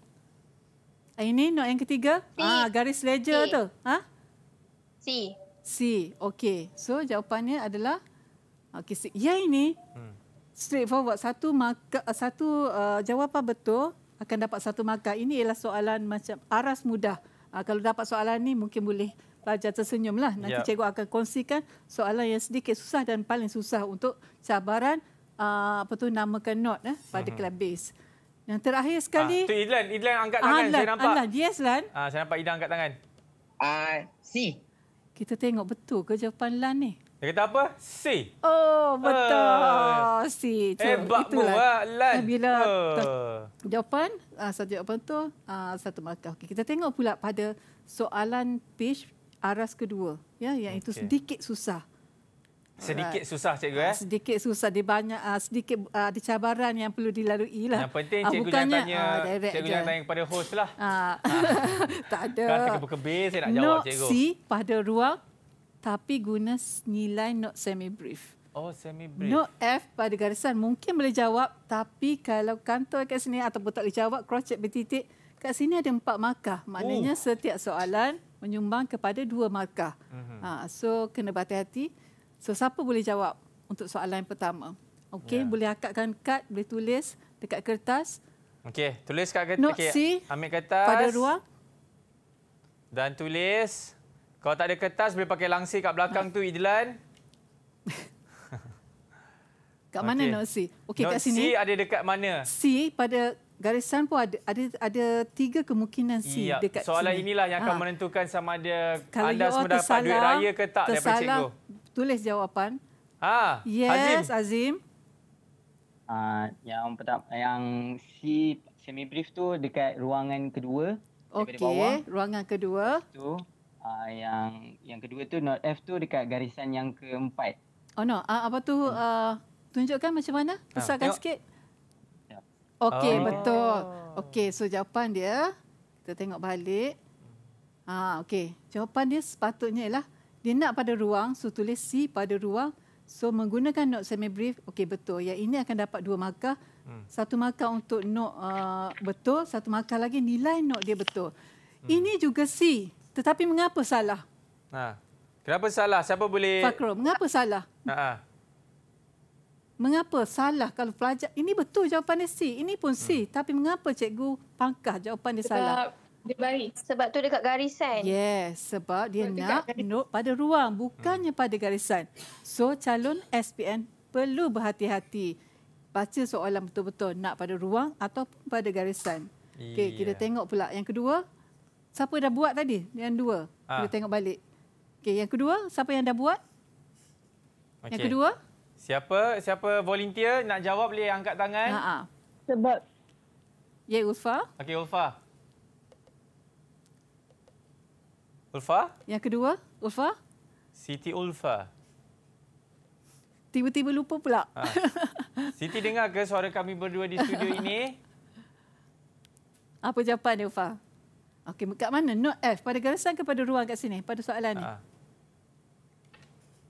Aini note yang ketiga? C. Ah garis ledger C. tu. Ha? C. C. Okey. So jawapannya adalah okey si ya ini. Hmm. Straight forward satu maka, uh, satu uh, jawapan betul akan dapat satu maka Ini ialah soalan macam aras mudah. Uh, kalau dapat soalan ni mungkin boleh pelajar tersenyumlah. Nanti yep. Ya. cikgu akan kongsikan soalan yang sedikit susah dan paling susah untuk cabaran uh, apa tu namakan note eh, pada mm-hmm. club base. Yang terakhir ah, sekali. Ah, tu Idlan, Idlan angkat tangan. Ah, Adlan, saya nampak. Adlan, yes, Lan.
Ah, saya nampak Idlan angkat tangan.
Ah, C. Kita tengok betul ke jawapan Lan ni?
Dia kata apa? C.
Oh, betul. Uh, eh. C. Hebat eh, mu, lah, Lan. Eh, bila uh. jawapan, ah, satu jawapan tu, ah, satu markah. Okay, kita tengok pula pada soalan page aras kedua ya yang okay. itu sedikit susah
sedikit Alright. susah cikgu eh ah,
sedikit susah di banyak uh, sedikit uh, ada cabaran yang perlu dilalui lah yang penting cikgu uh, jangan tanya uh, cikgu je. jangan tanya kepada host lah uh, uh, tak ada kata
kebis saya nak jawab not cikgu si
pada ruang tapi guna nilai not semi brief
Oh, semi brief. Note
F pada garisan mungkin boleh jawab tapi kalau kantor kat sini ataupun tak boleh jawab cross check bertitik kat sini ada empat markah. Maknanya oh. setiap soalan menyumbang kepada dua markah. Mm-hmm. so kena berhati-hati. So siapa boleh jawab untuk soalan yang pertama? Okey, yeah. boleh akadkan kad, boleh tulis dekat kertas.
Okey, tulis kat kertas. Okay, C ambil kertas. Pada ruang. Dan tulis. Kalau tak ada kertas, boleh pakai langsir kat belakang ha. tu, Idlan.
kat mana okay. note C? Okay, note kat sini. C
ada dekat mana? C
pada garisan pun ada ada, ada tiga kemungkinan si ya. dekat soalan sini. inilah yang akan ha.
menentukan sama ada Kalau anda semua dapat duit raya ke tak daripada cikgu
tulis jawapan
ha yes
azim, azim. Uh, yang pertama
yang si semi brief tu dekat ruangan kedua okey
ruangan kedua
tu uh, yang yang kedua tu not f tu dekat garisan yang keempat
oh no uh, apa tu uh, tunjukkan macam mana ha, besarkan ha. sikit Okey, oh. betul. Okey, so jawapan dia kita tengok balik. Ha, okey. Jawapan dia sepatutnya ialah dia nak pada ruang, so tulis C pada ruang. So menggunakan note semi brief, okey betul. Ya ini akan dapat dua markah. Hmm. Satu markah untuk note uh, betul, satu markah lagi nilai note dia betul. Hmm. Ini juga C. Tetapi mengapa salah?
Ha. Kenapa salah? Siapa boleh Fakro,
mengapa salah? Ha. ha mengapa salah kalau pelajar ini betul jawapan dia C ini pun C hmm. tapi mengapa cikgu pangkah jawapan dia sebab salah dia baik sebab tu dekat garisan yes sebab dia sebab nak note pada ruang bukannya hmm. pada garisan so calon SPM perlu berhati-hati baca soalan betul-betul nak pada ruang ataupun pada garisan yeah. okey kita tengok pula yang kedua siapa dah buat tadi yang dua ah. kita tengok balik okey yang kedua siapa yang dah buat
okay. yang kedua Siapa siapa volunteer nak jawab boleh angkat tangan. Ha -ha.
Sebab. Ya Ulfa.
Okey Ulfa. Ulfa?
Yang kedua, Ulfa.
Siti Ulfa.
Tiba-tiba lupa pula. Ha.
Siti dengar ke suara kami berdua di studio
ini? Apa jawapan dia Ulfa? Okey, kat mana? Not F pada garisan kepada ruang kat sini pada soalan ha.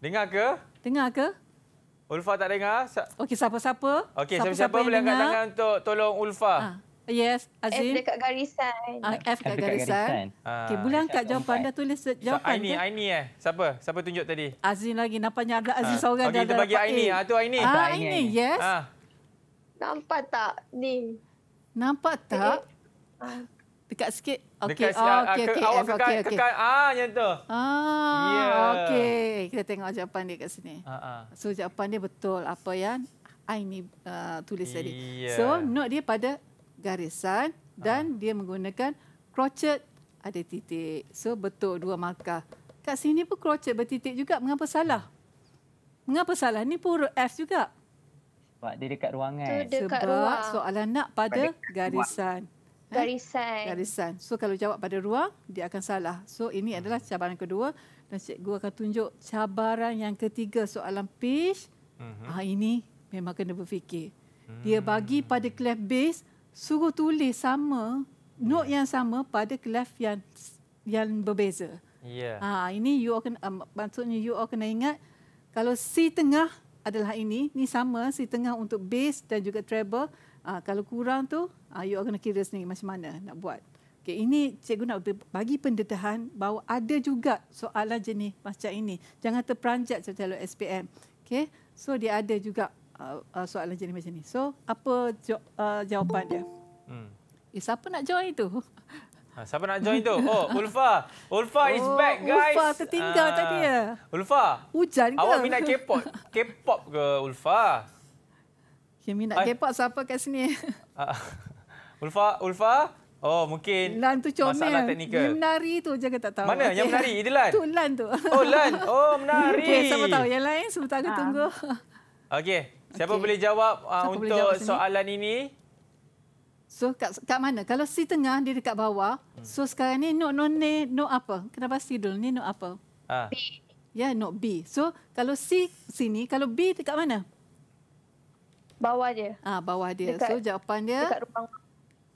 Dengar ke? Dengar ke?
Ulfa tak dengar. Sa
Okey, siapa-siapa? Okey, siapa-siapa boleh angkat tangan
untuk tolong Ulfa. Ha.
Yes, Azim. F dekat garisan. Ah, F dekat garisan. Okey, ah, boleh angkat jawapan. Dah tulis jawapan. Aini, ke? Aini
eh. Siapa? Siapa tunjuk tadi?
Azim lagi. Nampaknya ada Azim ha. seorang. Okey, kita bagi Aini. Ah tu Aini. Ha, Aini. Aini, yes. Ha. Nampak tak ni? Nampak tak? Eh dekat sikit. Okey. Oh, ah, ah, okey okey. Okay, awak okay, kekal, okay. kekal
ah yang tu. Ah.
Ya. Yeah. Okey. Kita tengok jawapan dia kat sini. uh, uh. So jawapan dia betul apa yang I ni uh, tulis yeah. tadi. Ya. So note dia pada garisan dan uh. dia menggunakan crochet ada titik. So betul dua markah. Kat sini pun crochet bertitik juga. Mengapa salah? Mengapa salah? Ni pun F juga.
Sebab dia dekat ruangan. Sebab soalan
nak pada garisan. Eh? Garisan. Garisan. So kalau jawab pada ruang, dia akan salah. So ini hmm. adalah cabaran kedua. Dan cikgu akan tunjuk cabaran yang ketiga soalan pitch. Uh-huh. Ah, ini memang kena berfikir. Dia hmm. bagi pada clef bass, suruh tulis sama, yeah. note ya. yang sama pada clef yang yang berbeza. Yeah. Ah, ini you akan, um, maksudnya you akan kena ingat, kalau C tengah adalah ini, ni sama C tengah untuk bass dan juga treble. Ah, kalau kurang tu, uh, you are going to sendiri macam mana nak buat Okay, ini cikgu nak bagi pendedahan bahawa ada juga soalan jenis macam ini. Jangan terperanjat secara SPM. Okay? So dia ada juga uh, uh, soalan jenis macam ini. So apa jo- uh, jawapan dia? Hmm. Eh, siapa nak join itu?
Ha, siapa nak join itu? Oh, Ulfa. Ulfa oh, is back, guys. Ulfa tertinggal uh, tadi ya. Ulfa.
Hujan ke? Awak minat
K-pop, K-pop ke Ulfa?
Okay, ya, minat K-pop siapa kat sini?
Uh, Ulfa, Ulfa. Oh, mungkin Lan tu comel. masalah teknikal. Dia
menari tu je ke tak tahu. Mana okay. yang menari? Itu Lan? Itu Lan tu. Oh, Lan. Oh, menari. Okey, siapa tahu yang lain? Sebentar aku ha. tunggu.
Okey, siapa okay. boleh jawab uh, siapa untuk boleh jawab soalan ini?
So, kat, kat mana? Kalau si tengah, dia dekat bawah. Hmm. So, sekarang ni no no, ni note apa? Kenapa ah. pasti dulu ni no apa? Ha. B. Ya, yeah, note B. So, kalau si sini, kalau B dekat mana? Bawah je. Ah, bawah dia. Dekat, so, jawapan dia? Dekat rumah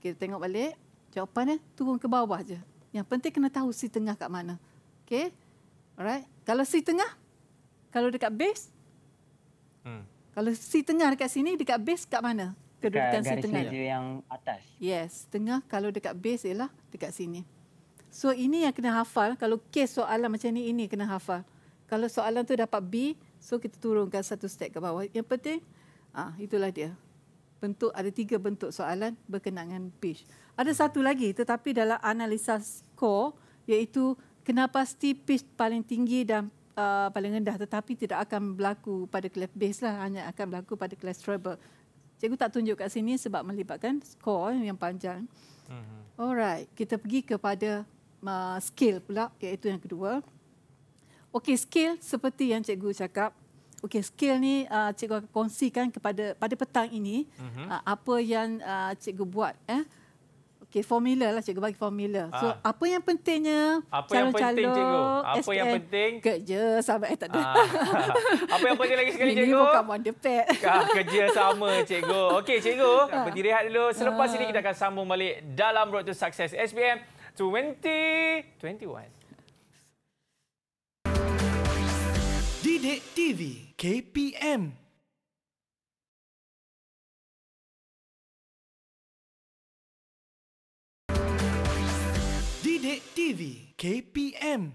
kita tengok balik. Jawapannya turun ke bawah je. Yang penting kena tahu si tengah kat mana. Okay. Alright. Kalau si tengah. Kalau dekat base. Hmm. Kalau si tengah dekat sini. Dekat base kat mana? Kedudukan si tengah. Dekat garis
yang atas.
Yes. Tengah kalau dekat base ialah dekat sini. So ini yang kena hafal. Kalau case soalan macam ni. Ini kena hafal. Kalau soalan tu dapat B. So kita turunkan satu step ke bawah. Yang penting. Ah, itulah dia bentuk ada tiga bentuk soalan berkenaan dengan pitch. Ada satu lagi tetapi dalam analisa skor iaitu kenapa pasti pitch paling tinggi dan uh, paling rendah tetapi tidak akan berlaku pada class base lah hanya akan berlaku pada class treble. Cikgu tak tunjuk kat sini sebab melibatkan skor yang panjang. Mhm. Alright, kita pergi kepada uh, skill pula iaitu yang kedua. Okey, skill seperti yang cikgu cakap Okey, skill ni uh, cikgu akan kongsikan kepada pada petang ini uh-huh. uh, apa yang uh, cikgu buat eh. Okey, formula lah cikgu bagi formula. So apa yang pentingnya? Apa yang penting cikgu? Apa SPN. yang penting? Kerja sama eh tak ada. Uh.
apa yang penting lagi sekali cikgu? Ini bukan wonder pet. Kerja sama cikgu. Okey cikgu, uh. berhenti rehat dulu. Selepas uh. ini kita akan sambung balik dalam Road to Success SPM 2021. Didik TV.
KPM. Didik TV
KPM.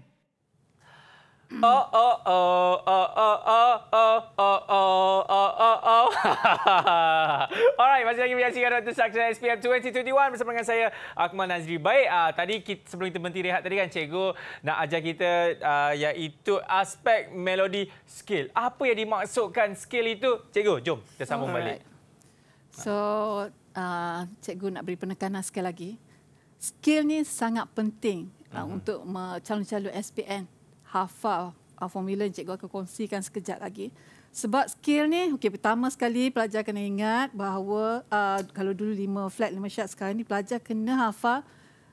Mm. Oh oh oh oh oh oh oh oh oh oh oh. 哦哦哦哦哦哦哦哦哦哦哦哦！Alright, masih lagi menyaksikan Dr. Saksa SPM 2021 bersama dengan saya, Akmal Nazri. Baik, uh, tadi kita, sebelum kita berhenti rehat tadi kan, cikgu nak ajar kita uh, iaitu aspek melodi skill. Apa yang dimaksudkan skill itu? Cikgu, jom kita sambung Alright. balik.
So, uh, cikgu nak beri penekanan sekali lagi. Skill ni sangat penting uh, uh -huh. untuk calon-calon SPM hafal uh, formula yang cikgu akan kongsikan sekejap lagi. Sebab skill ni, okay, pertama sekali pelajar kena ingat bahawa uh, kalau dulu lima flat, lima sharp sekarang ni pelajar kena hafal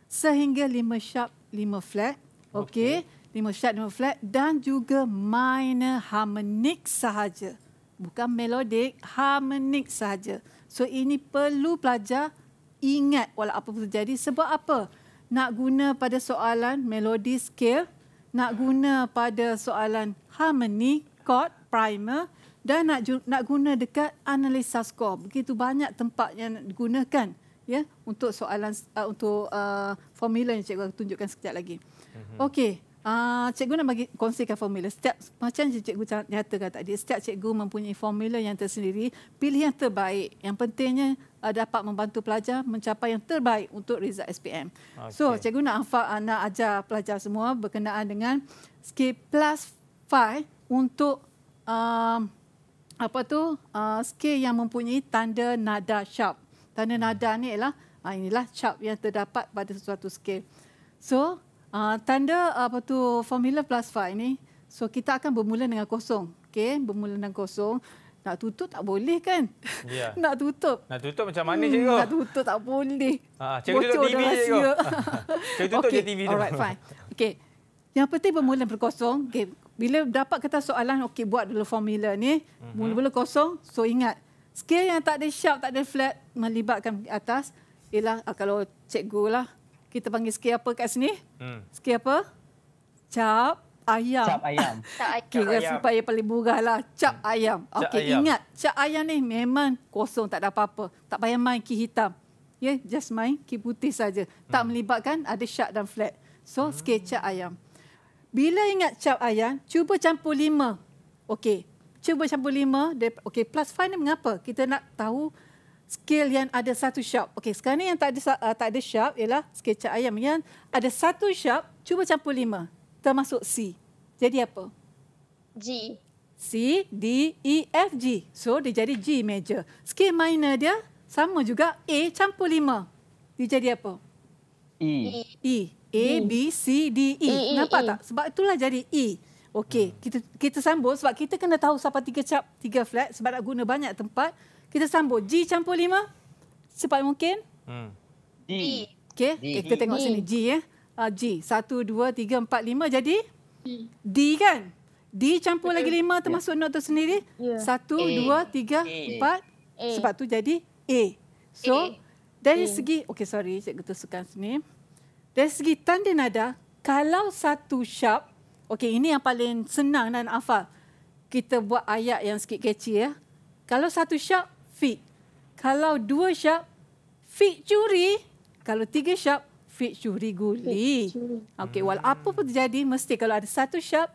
sehingga lima sharp, lima flat. Okay. okay. 5 sharp, lima flat dan juga minor harmonik sahaja. Bukan melodic, harmonik sahaja. So ini perlu pelajar ingat walaupun apa terjadi. Sebab apa? Nak guna pada soalan melodi scale nak guna pada soalan harmony, chord, primer dan nak nak guna dekat analisa skor. Begitu banyak tempat yang nak digunakan ya untuk soalan uh, untuk uh, formula yang cikgu akan tunjukkan sekejap lagi. Mhm. Okey. Uh, cikgu nak bagi kongsikan formula. Setiap macam cikgu nyatakan tadi, setiap cikgu mempunyai formula yang tersendiri, pilih yang terbaik. Yang pentingnya uh, dapat membantu pelajar mencapai yang terbaik untuk result SPM. Okay. So, cikgu nak, uh, nak ajar pelajar semua berkenaan dengan skill plus five untuk uh, apa tu uh, skill yang mempunyai tanda nada sharp. Tanda hmm. nada ni ialah uh, inilah sharp yang terdapat pada sesuatu skill. So, uh, tanda uh, apa tu formula plus five ini. so kita akan bermula dengan kosong. Okay, bermula dengan kosong. Nak tutup tak boleh kan? Yeah. Nak tutup.
Nak tutup macam mana hmm, cikgu? Nak
tutup tak boleh. Ha, cikgu Bocor tutup TV cikgu.
cikgu tutup okay. je TV tu. Alright, fine.
Okay. Yang penting bermula berkosong. Okay. Bila dapat kertas soalan, okay, buat dulu formula ni. Mula-mula mhm. kosong, so ingat. Skill yang tak ada sharp, tak ada flat, melibatkan atas. Ialah ah, kalau cikgu lah. Kita panggil skill apa kat sini? Hmm. Skill apa? Cap ayam. Cap ayam. Okey, okay, supaya paling murah lah. Cap hmm. ayam. Okey, ingat. Cap ayam ni memang kosong, tak ada apa-apa. Tak payah main ki hitam. Ya, yeah, just main ki putih saja. Tak hmm. melibatkan ada syak dan flat. So, hmm. sikit cap ayam. Bila ingat cap ayam, cuba campur lima. Okey, cuba campur lima. Okey, plus five ni mengapa? Kita nak tahu skill yang ada satu sharp. Okay sekarang ni yang tak ada uh, tak ada sharp ialah sketch ayam yang ada satu sharp cuba campur lima termasuk C. Hmm jadi apa? G. C, D, E, F, G. So, dia jadi G major. Skill minor dia sama juga A campur lima. Dia jadi apa? E. E. A, e. B, C, D, E. e, e, e. Nampak e, tak? Sebab itulah jadi E. Okey, hmm. kita kita sambung sebab kita kena tahu siapa tiga cap, tiga flat sebab nak guna banyak tempat. Kita sambung. G campur lima. Cepat mungkin. Hmm. G. E. Okey, okay, kita tengok e. sini. G ya. Uh, G. Satu, dua, tiga, empat, lima. Jadi? D kan? D campur Betul. lagi lima ya. termasuk yeah. note sendiri. Yeah. Satu, A. dua, tiga, A. empat. A. Sebab tu jadi A. So, A.
dari A. segi...
Okay, sorry. Cikgu tusukan sini. Dari segi tanda nada, kalau satu sharp... Okay, ini yang paling senang dan hafal. Kita buat ayat yang sikit kecil ya. Kalau satu sharp, fit. Kalau dua sharp, fit curi. Kalau tiga sharp, fit curi guli. Okey, walau apa pun terjadi mesti kalau ada satu sharp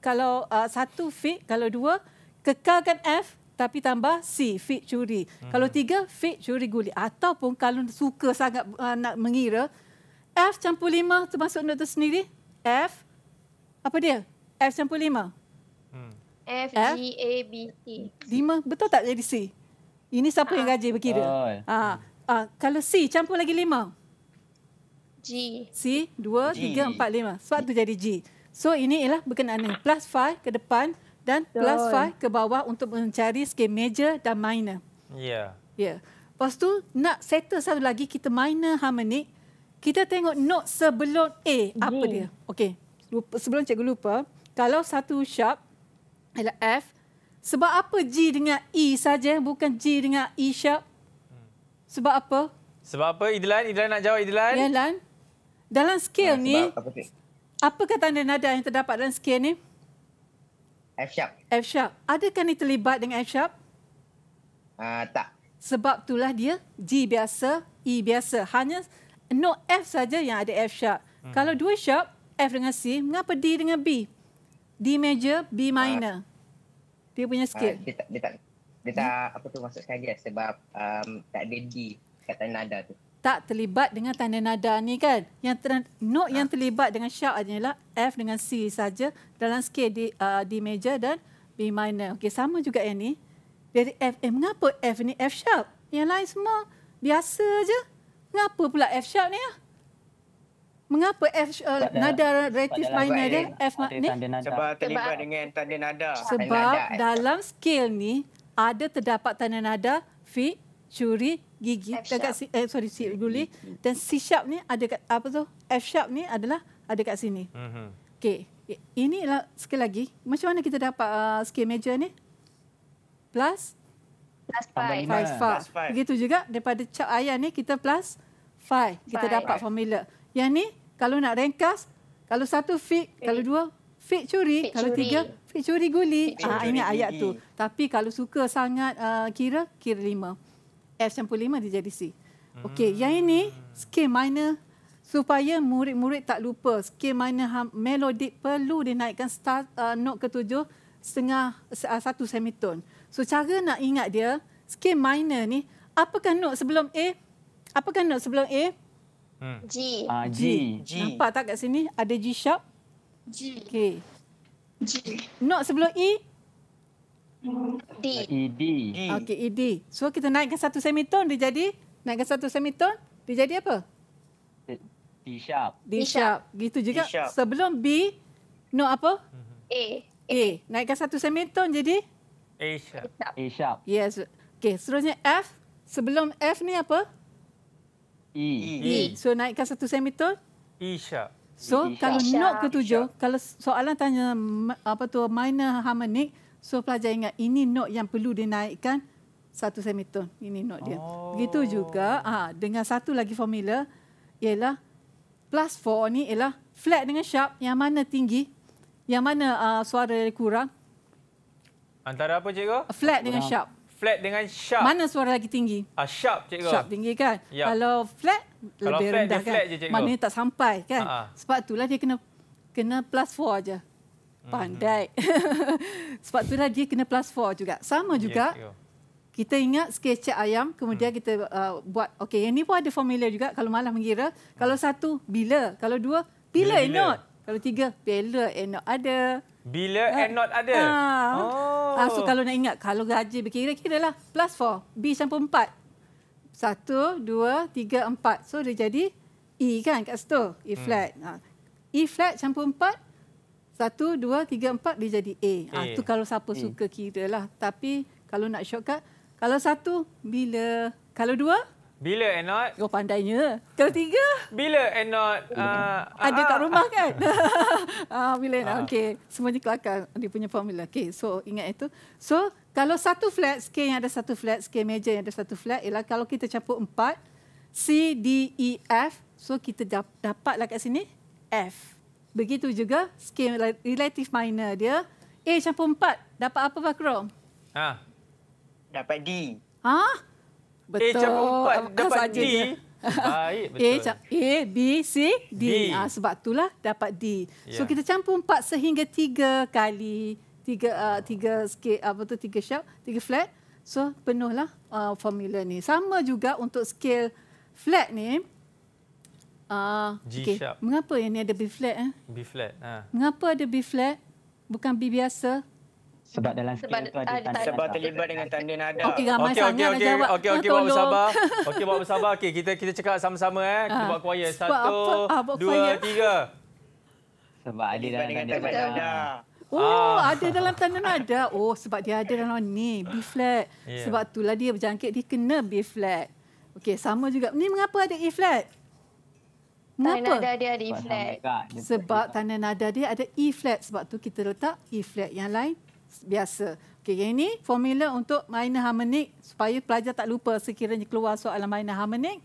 kalau uh, satu fit kalau dua kekalkan F tapi tambah C fit curi. Hmm. Kalau tiga fit curi guli ataupun kalau suka sangat uh, nak mengira F campur lima termasuk note sendiri. F apa dia? F campur lima. Hmm. F, G
A B C.
Lima betul tak jadi C? Ini siapa ah. yang gaji berkira? Oh. Ah. Ya. Ah. ah. kalau C campur lagi lima. G. C, 2, 3, 4, 5. Sebab itu jadi G. So ini ialah berkenaan dengan plus 5 ke depan dan Betul. plus 5 ke bawah untuk mencari skim major dan minor. Ya. Yeah. Ya. Yeah. Lepas tu nak settle satu lagi kita minor harmonic. Kita tengok note sebelum A. G. Apa dia? Okey. Sebelum cikgu lupa. Kalau satu sharp ialah F. Sebab apa G dengan E saja bukan G dengan E sharp? Hmm. Sebab apa?
Sebab apa Idlan? Idlan nak jawab Idlan? Idlan.
Dalam skill ah, ni, apa kata anda nada yang terdapat dalam skill ni? F sharp. F sharp. Adakah ni terlibat dengan F sharp? Uh, ah, tak. Sebab itulah dia G biasa, E biasa. Hanya no F saja yang ada F sharp. Hmm. Kalau dua sharp, F dengan C, mengapa D dengan B? D major, B minor. Uh, dia punya skill. Uh, dia tak, dia
tak, dia tak hmm? apa tu masuk sekali sebab um, tak ada D
kata nada tu tak terlibat dengan tanda nada ni kan. Yang ter, note ha. yang terlibat dengan sharp adalah F dengan C saja dalam scale D, uh, D major dan B minor. Okey, sama juga yang ni. Jadi F, eh, mengapa F ni F sharp? Yang lain semua biasa je. Mengapa pula F sharp ni ah? Mengapa F uh, nada relatif minor dia F ma- ni? Sebab terlibat sebab dengan
tanda nada. Sebab tanda nada,
dalam scale ni ada terdapat tanda nada fit, curi gigi F dekat si, eh, sorry si guli dan C sharp ni ada kat apa tu F sharp ni adalah ada kat sini. Mhm. Okey. Ini sekali lagi macam mana kita dapat uh, scale major ni? Plus plus 5. Plus 5. Begitu juga daripada cap ayah ni kita plus 5. Kita 5. dapat formula. Yang ni kalau nak ringkas kalau satu fit, kalau dua fit curi, fit kalau curi. tiga fit curi guli. Fit ah, ini ayat tu. Tapi kalau suka sangat uh, kira kira lima. F campur lima dia jadi C. Hmm. Okey, hmm. yang ini scale minor supaya murid-murid tak lupa scale minor melodi perlu dinaikkan start uh, note ketujuh setengah uh, satu semiton. So cara nak ingat dia scale minor ni apa kan note sebelum A? kan note sebelum A? Hmm. G. Ah G. G. Nampak tak kat sini ada G sharp? G. Okey. G. Note sebelum E? D.
ED. E e Okey,
ED. So kita naikkan satu semitone, dia jadi naikkan satu semitone, dia jadi apa?
D sharp. D sharp. Gitu juga.
Sebelum B no apa? A. A. Naikkan satu semitone, jadi A sharp. A sharp. Yes. Okey, seterusnya F. Sebelum F ni apa?
E. E. e.
So naikkan satu semitone.
E sharp. So E-sharp. kalau note ketujuh,
kalau soalan tanya apa tu minor harmonic, So pelajar ingat ini note yang perlu dinaikkan satu semiton. Ini note dia. Oh. Begitu juga ha, dengan satu lagi formula ialah plus four ni ialah flat dengan sharp yang mana tinggi, yang mana uh, suara yang kurang.
Antara apa cikgu? Flat kurang. dengan sharp. Flat dengan sharp. Mana
suara lagi tinggi?
Ah Sharp cikgu. Sharp tinggi
kan? Yep. Ya. Kalau flat, Kalau lebih flat, rendah kan? Mana flat, tak sampai kan? Uh ah, -huh. Ah. Sebab itulah dia kena kena plus 4 aja. Mhm. Pandai. Mm-hmm. Sebab itulah dia kena plus four juga. Sama juga. Yeah, kita ingat sketsa ayam, kemudian mm. kita uh, buat. Okey, ini pun ada formula juga kalau malah mengira. Kalau hmm. satu, bila. Kalau dua, bila, bila and not. Kalau tiga, bila and not ada.
Bila ha. and not ada? Ha. Ah, oh. Ha, so kalau
nak ingat, kalau gaji berkira-kira lah. Plus four. B campur empat. Satu, dua, tiga, empat. So dia jadi E kan kat situ. E hmm. flat. Mm. Ha. E flat campur empat, satu, dua, tiga, empat dia jadi A. Ah, A. Ha, tu kalau siapa A. Hmm. suka kira lah. Tapi kalau nak shortcut, kalau satu, bila. Kalau dua,
bila and not? Oh,
pandainya. Kalau
tiga? Bila and not? Uh, ada kat ah, rumah
kan? ah, bila and not? Okay. Semuanya kelakar. Dia punya formula. Okay. So, ingat itu. So, kalau satu flat, K yang ada satu flat, K major yang ada satu flat, ialah kalau kita campur empat, C, D, E, F. So, kita dapatlah kat sini F. Begitu juga skim relatif minor dia. A eh, campur empat dapat apa Pak Krom?
Ha. Dapat D.
Ha? Eh, betul. A campur 4 dapat D. Baik, ah, betul. A, A, B, C, D. D. Ah, sebab itulah dapat D. Yeah. So ya. kita campur empat sehingga tiga kali tiga uh, tiga skate apa tu tiga sharp tiga flat so penuhlah uh, formula ni sama juga untuk scale flat ni Ah, G okay. sharp. Mengapa yang ni ada B flat? Eh?
B flat. Ha.
Mengapa ada B flat? Bukan B biasa? Sebab dalam skala tu ada tanda nada. Sebab terlibat
dengan tanda nada. Okey, ramai okay, sangat okay, nak okay. jawab. Okey, okey, bawa bersabar. Okey, bawa bersabar. Okey, kita kita cakap sama-sama. eh. Kita ha. buat kuaya. Satu, apa? Ha, buat dua, kuaya. tiga. Sebab ada dalam tanda nada.
Oh, ah. ada dalam tanda nada. Oh, sebab dia ada dalam ni, B flat. Yeah. Sebab itulah dia berjangkit, dia kena B flat. Okey, sama juga. Ni mengapa ada E flat? Kenapa? Kan, tanah nada dia ada E flat. Sebab tanah nada dia ada E flat. Sebab tu kita letak E flat. Yang lain biasa. Okey, yang ini formula untuk minor harmonic supaya pelajar tak lupa sekiranya keluar soalan minor harmonic.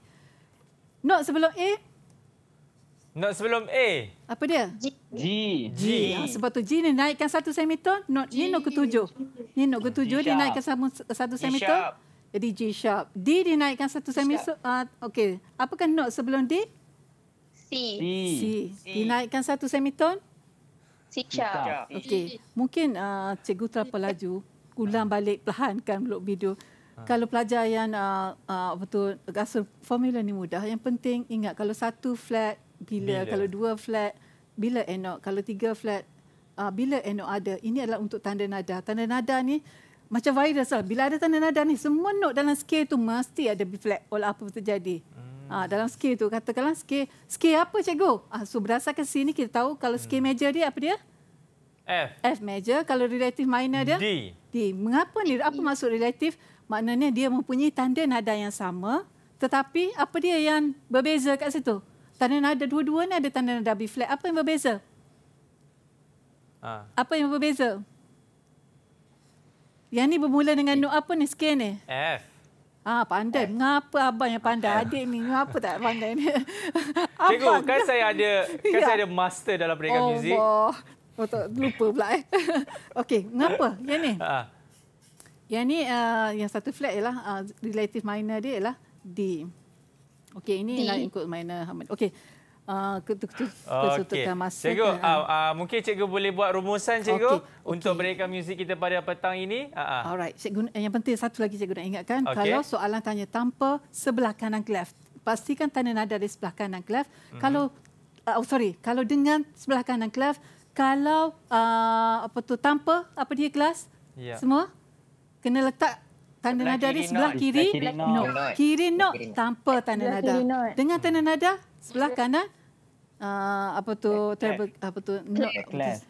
Not sebelum A.
Not sebelum A.
Apa dia? G.
G. G. Ha, sebab
tu G ni naikkan satu semiton. Not G. ini not ketujuh. Ini not ketujuh dia naikkan satu, satu semiton. Jadi G sharp. D dinaikkan satu semiton. Uh, ah, Okey. Apakah not sebelum D? Si, si, C. C. Dinaikkan satu semiton. Sica. Okey. Mungkin uh, cikgu terlalu laju. Ulang balik perlahan kan blok video. Ha. Kalau pelajar yang uh, uh, betul rasa formula ni mudah. Yang penting ingat kalau satu flat bila, bila. kalau dua flat bila enok, kalau tiga flat uh, bila enok ada. Ini adalah untuk tanda nada. Tanda nada ni macam virus lah. Bila ada tanda nada ni semua note dalam scale tu mesti ada B flat oleh apa terjadi. Hmm. Ha, dalam skill tu katakanlah skill skill apa cikgu? Ah ha, so berdasarkan sini kita tahu kalau skill hmm. major dia apa dia? F. F major kalau relative minor dia? D. D. Mengapa ni? Apa maksud relative? Maknanya dia mempunyai tanda nada yang sama tetapi apa dia yang berbeza kat situ? Tanda nada dua-dua ni ada tanda nada B flat. Apa yang berbeza? Ha. Apa yang berbeza? Yang ni bermula dengan note apa ni skill ni? F. Ah, pandai. Eh. Mengapa abang yang pandai? Eh. Adik ni mengapa tak pandai ni? Cikgu, kan saya
ada kan ya. saya ada master dalam pendidikan oh, muzik. Oh,
oh lupa pula eh. Okey, mengapa? Yang ni. Ha. Yang ni uh, yang satu flat ialah uh, ah, relative minor dia ialah D. Okey, ini nak lah ikut minor harmonic. Okey, Ah, Ketuk-ketukkan masa Cikgu, kan?
uh, uh, mungkin cikgu boleh buat rumusan cikgu okay. Untuk okay. berikan muzik kita pada petang
ini uh ah, -huh. Ah. Alright, cikgu, eh, yang penting satu lagi cikgu nak ingatkan okay. Kalau soalan tanya tanpa sebelah kanan ke Pastikan tanda nada di sebelah kanan ke mm -hmm. Kalau, uh, oh, sorry, kalau dengan sebelah kanan ke Kalau uh, apa tu tanpa, apa dia kelas? Yeah. Semua? Kena letak tanda nada di sebelah not. kiri? Kiri not. Kiri not, kiri not. Kiri not. Kiri not. tanpa tanda sebelah nada not. Dengan tanda nada? Hmm sebelah kanan uh, apa tu table apa tu no, class.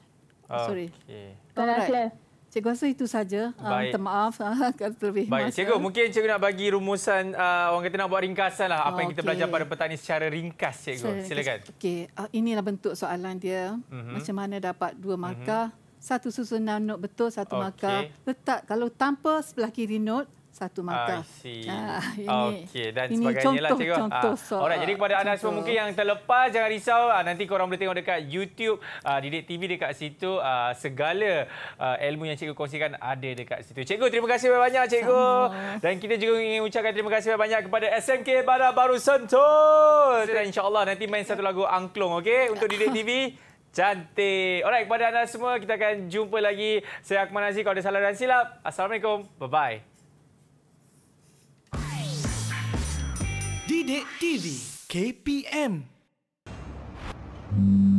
Oh, sorry okay.
kanan right. Cikgu rasa itu saja. Um, maaf kalau terlebih Baik. Masa. Cikgu, mungkin
cikgu nak bagi rumusan, uh, orang kata nak buat ringkasan lah apa okay. yang kita oh, belajar pada petani secara ringkas, cikgu. Sorry. Silakan.
Okey, uh, inilah bentuk soalan dia. Mm-hmm. Macam mana dapat dua markah, mm-hmm. satu susunan note betul, satu okay. markah. Letak, kalau tanpa sebelah kiri note, satu markah. Ah, ini. Okey dan ini sebagainya lah cikgu. Contoh, ah. so, Alright, jadi kepada contoh. anda semua mungkin yang
terlepas jangan risau ah, nanti korang boleh tengok dekat YouTube ah, Didik TV dekat situ ah, segala ah, ilmu yang cikgu kongsikan ada dekat situ. Cikgu terima kasih banyak cikgu. Sama. Dan kita juga ingin ucapkan terima kasih banyak kepada SMK Bandar Baru Sentul. Dan insya-Allah nanti main satu lagu angklung okey untuk Didik TV. Cantik. Alright, kepada anda semua, kita akan jumpa lagi. Saya Akman Aziz, kalau ada salah dan silap. Assalamualaikum. Bye-bye. Didik TV KPM hmm.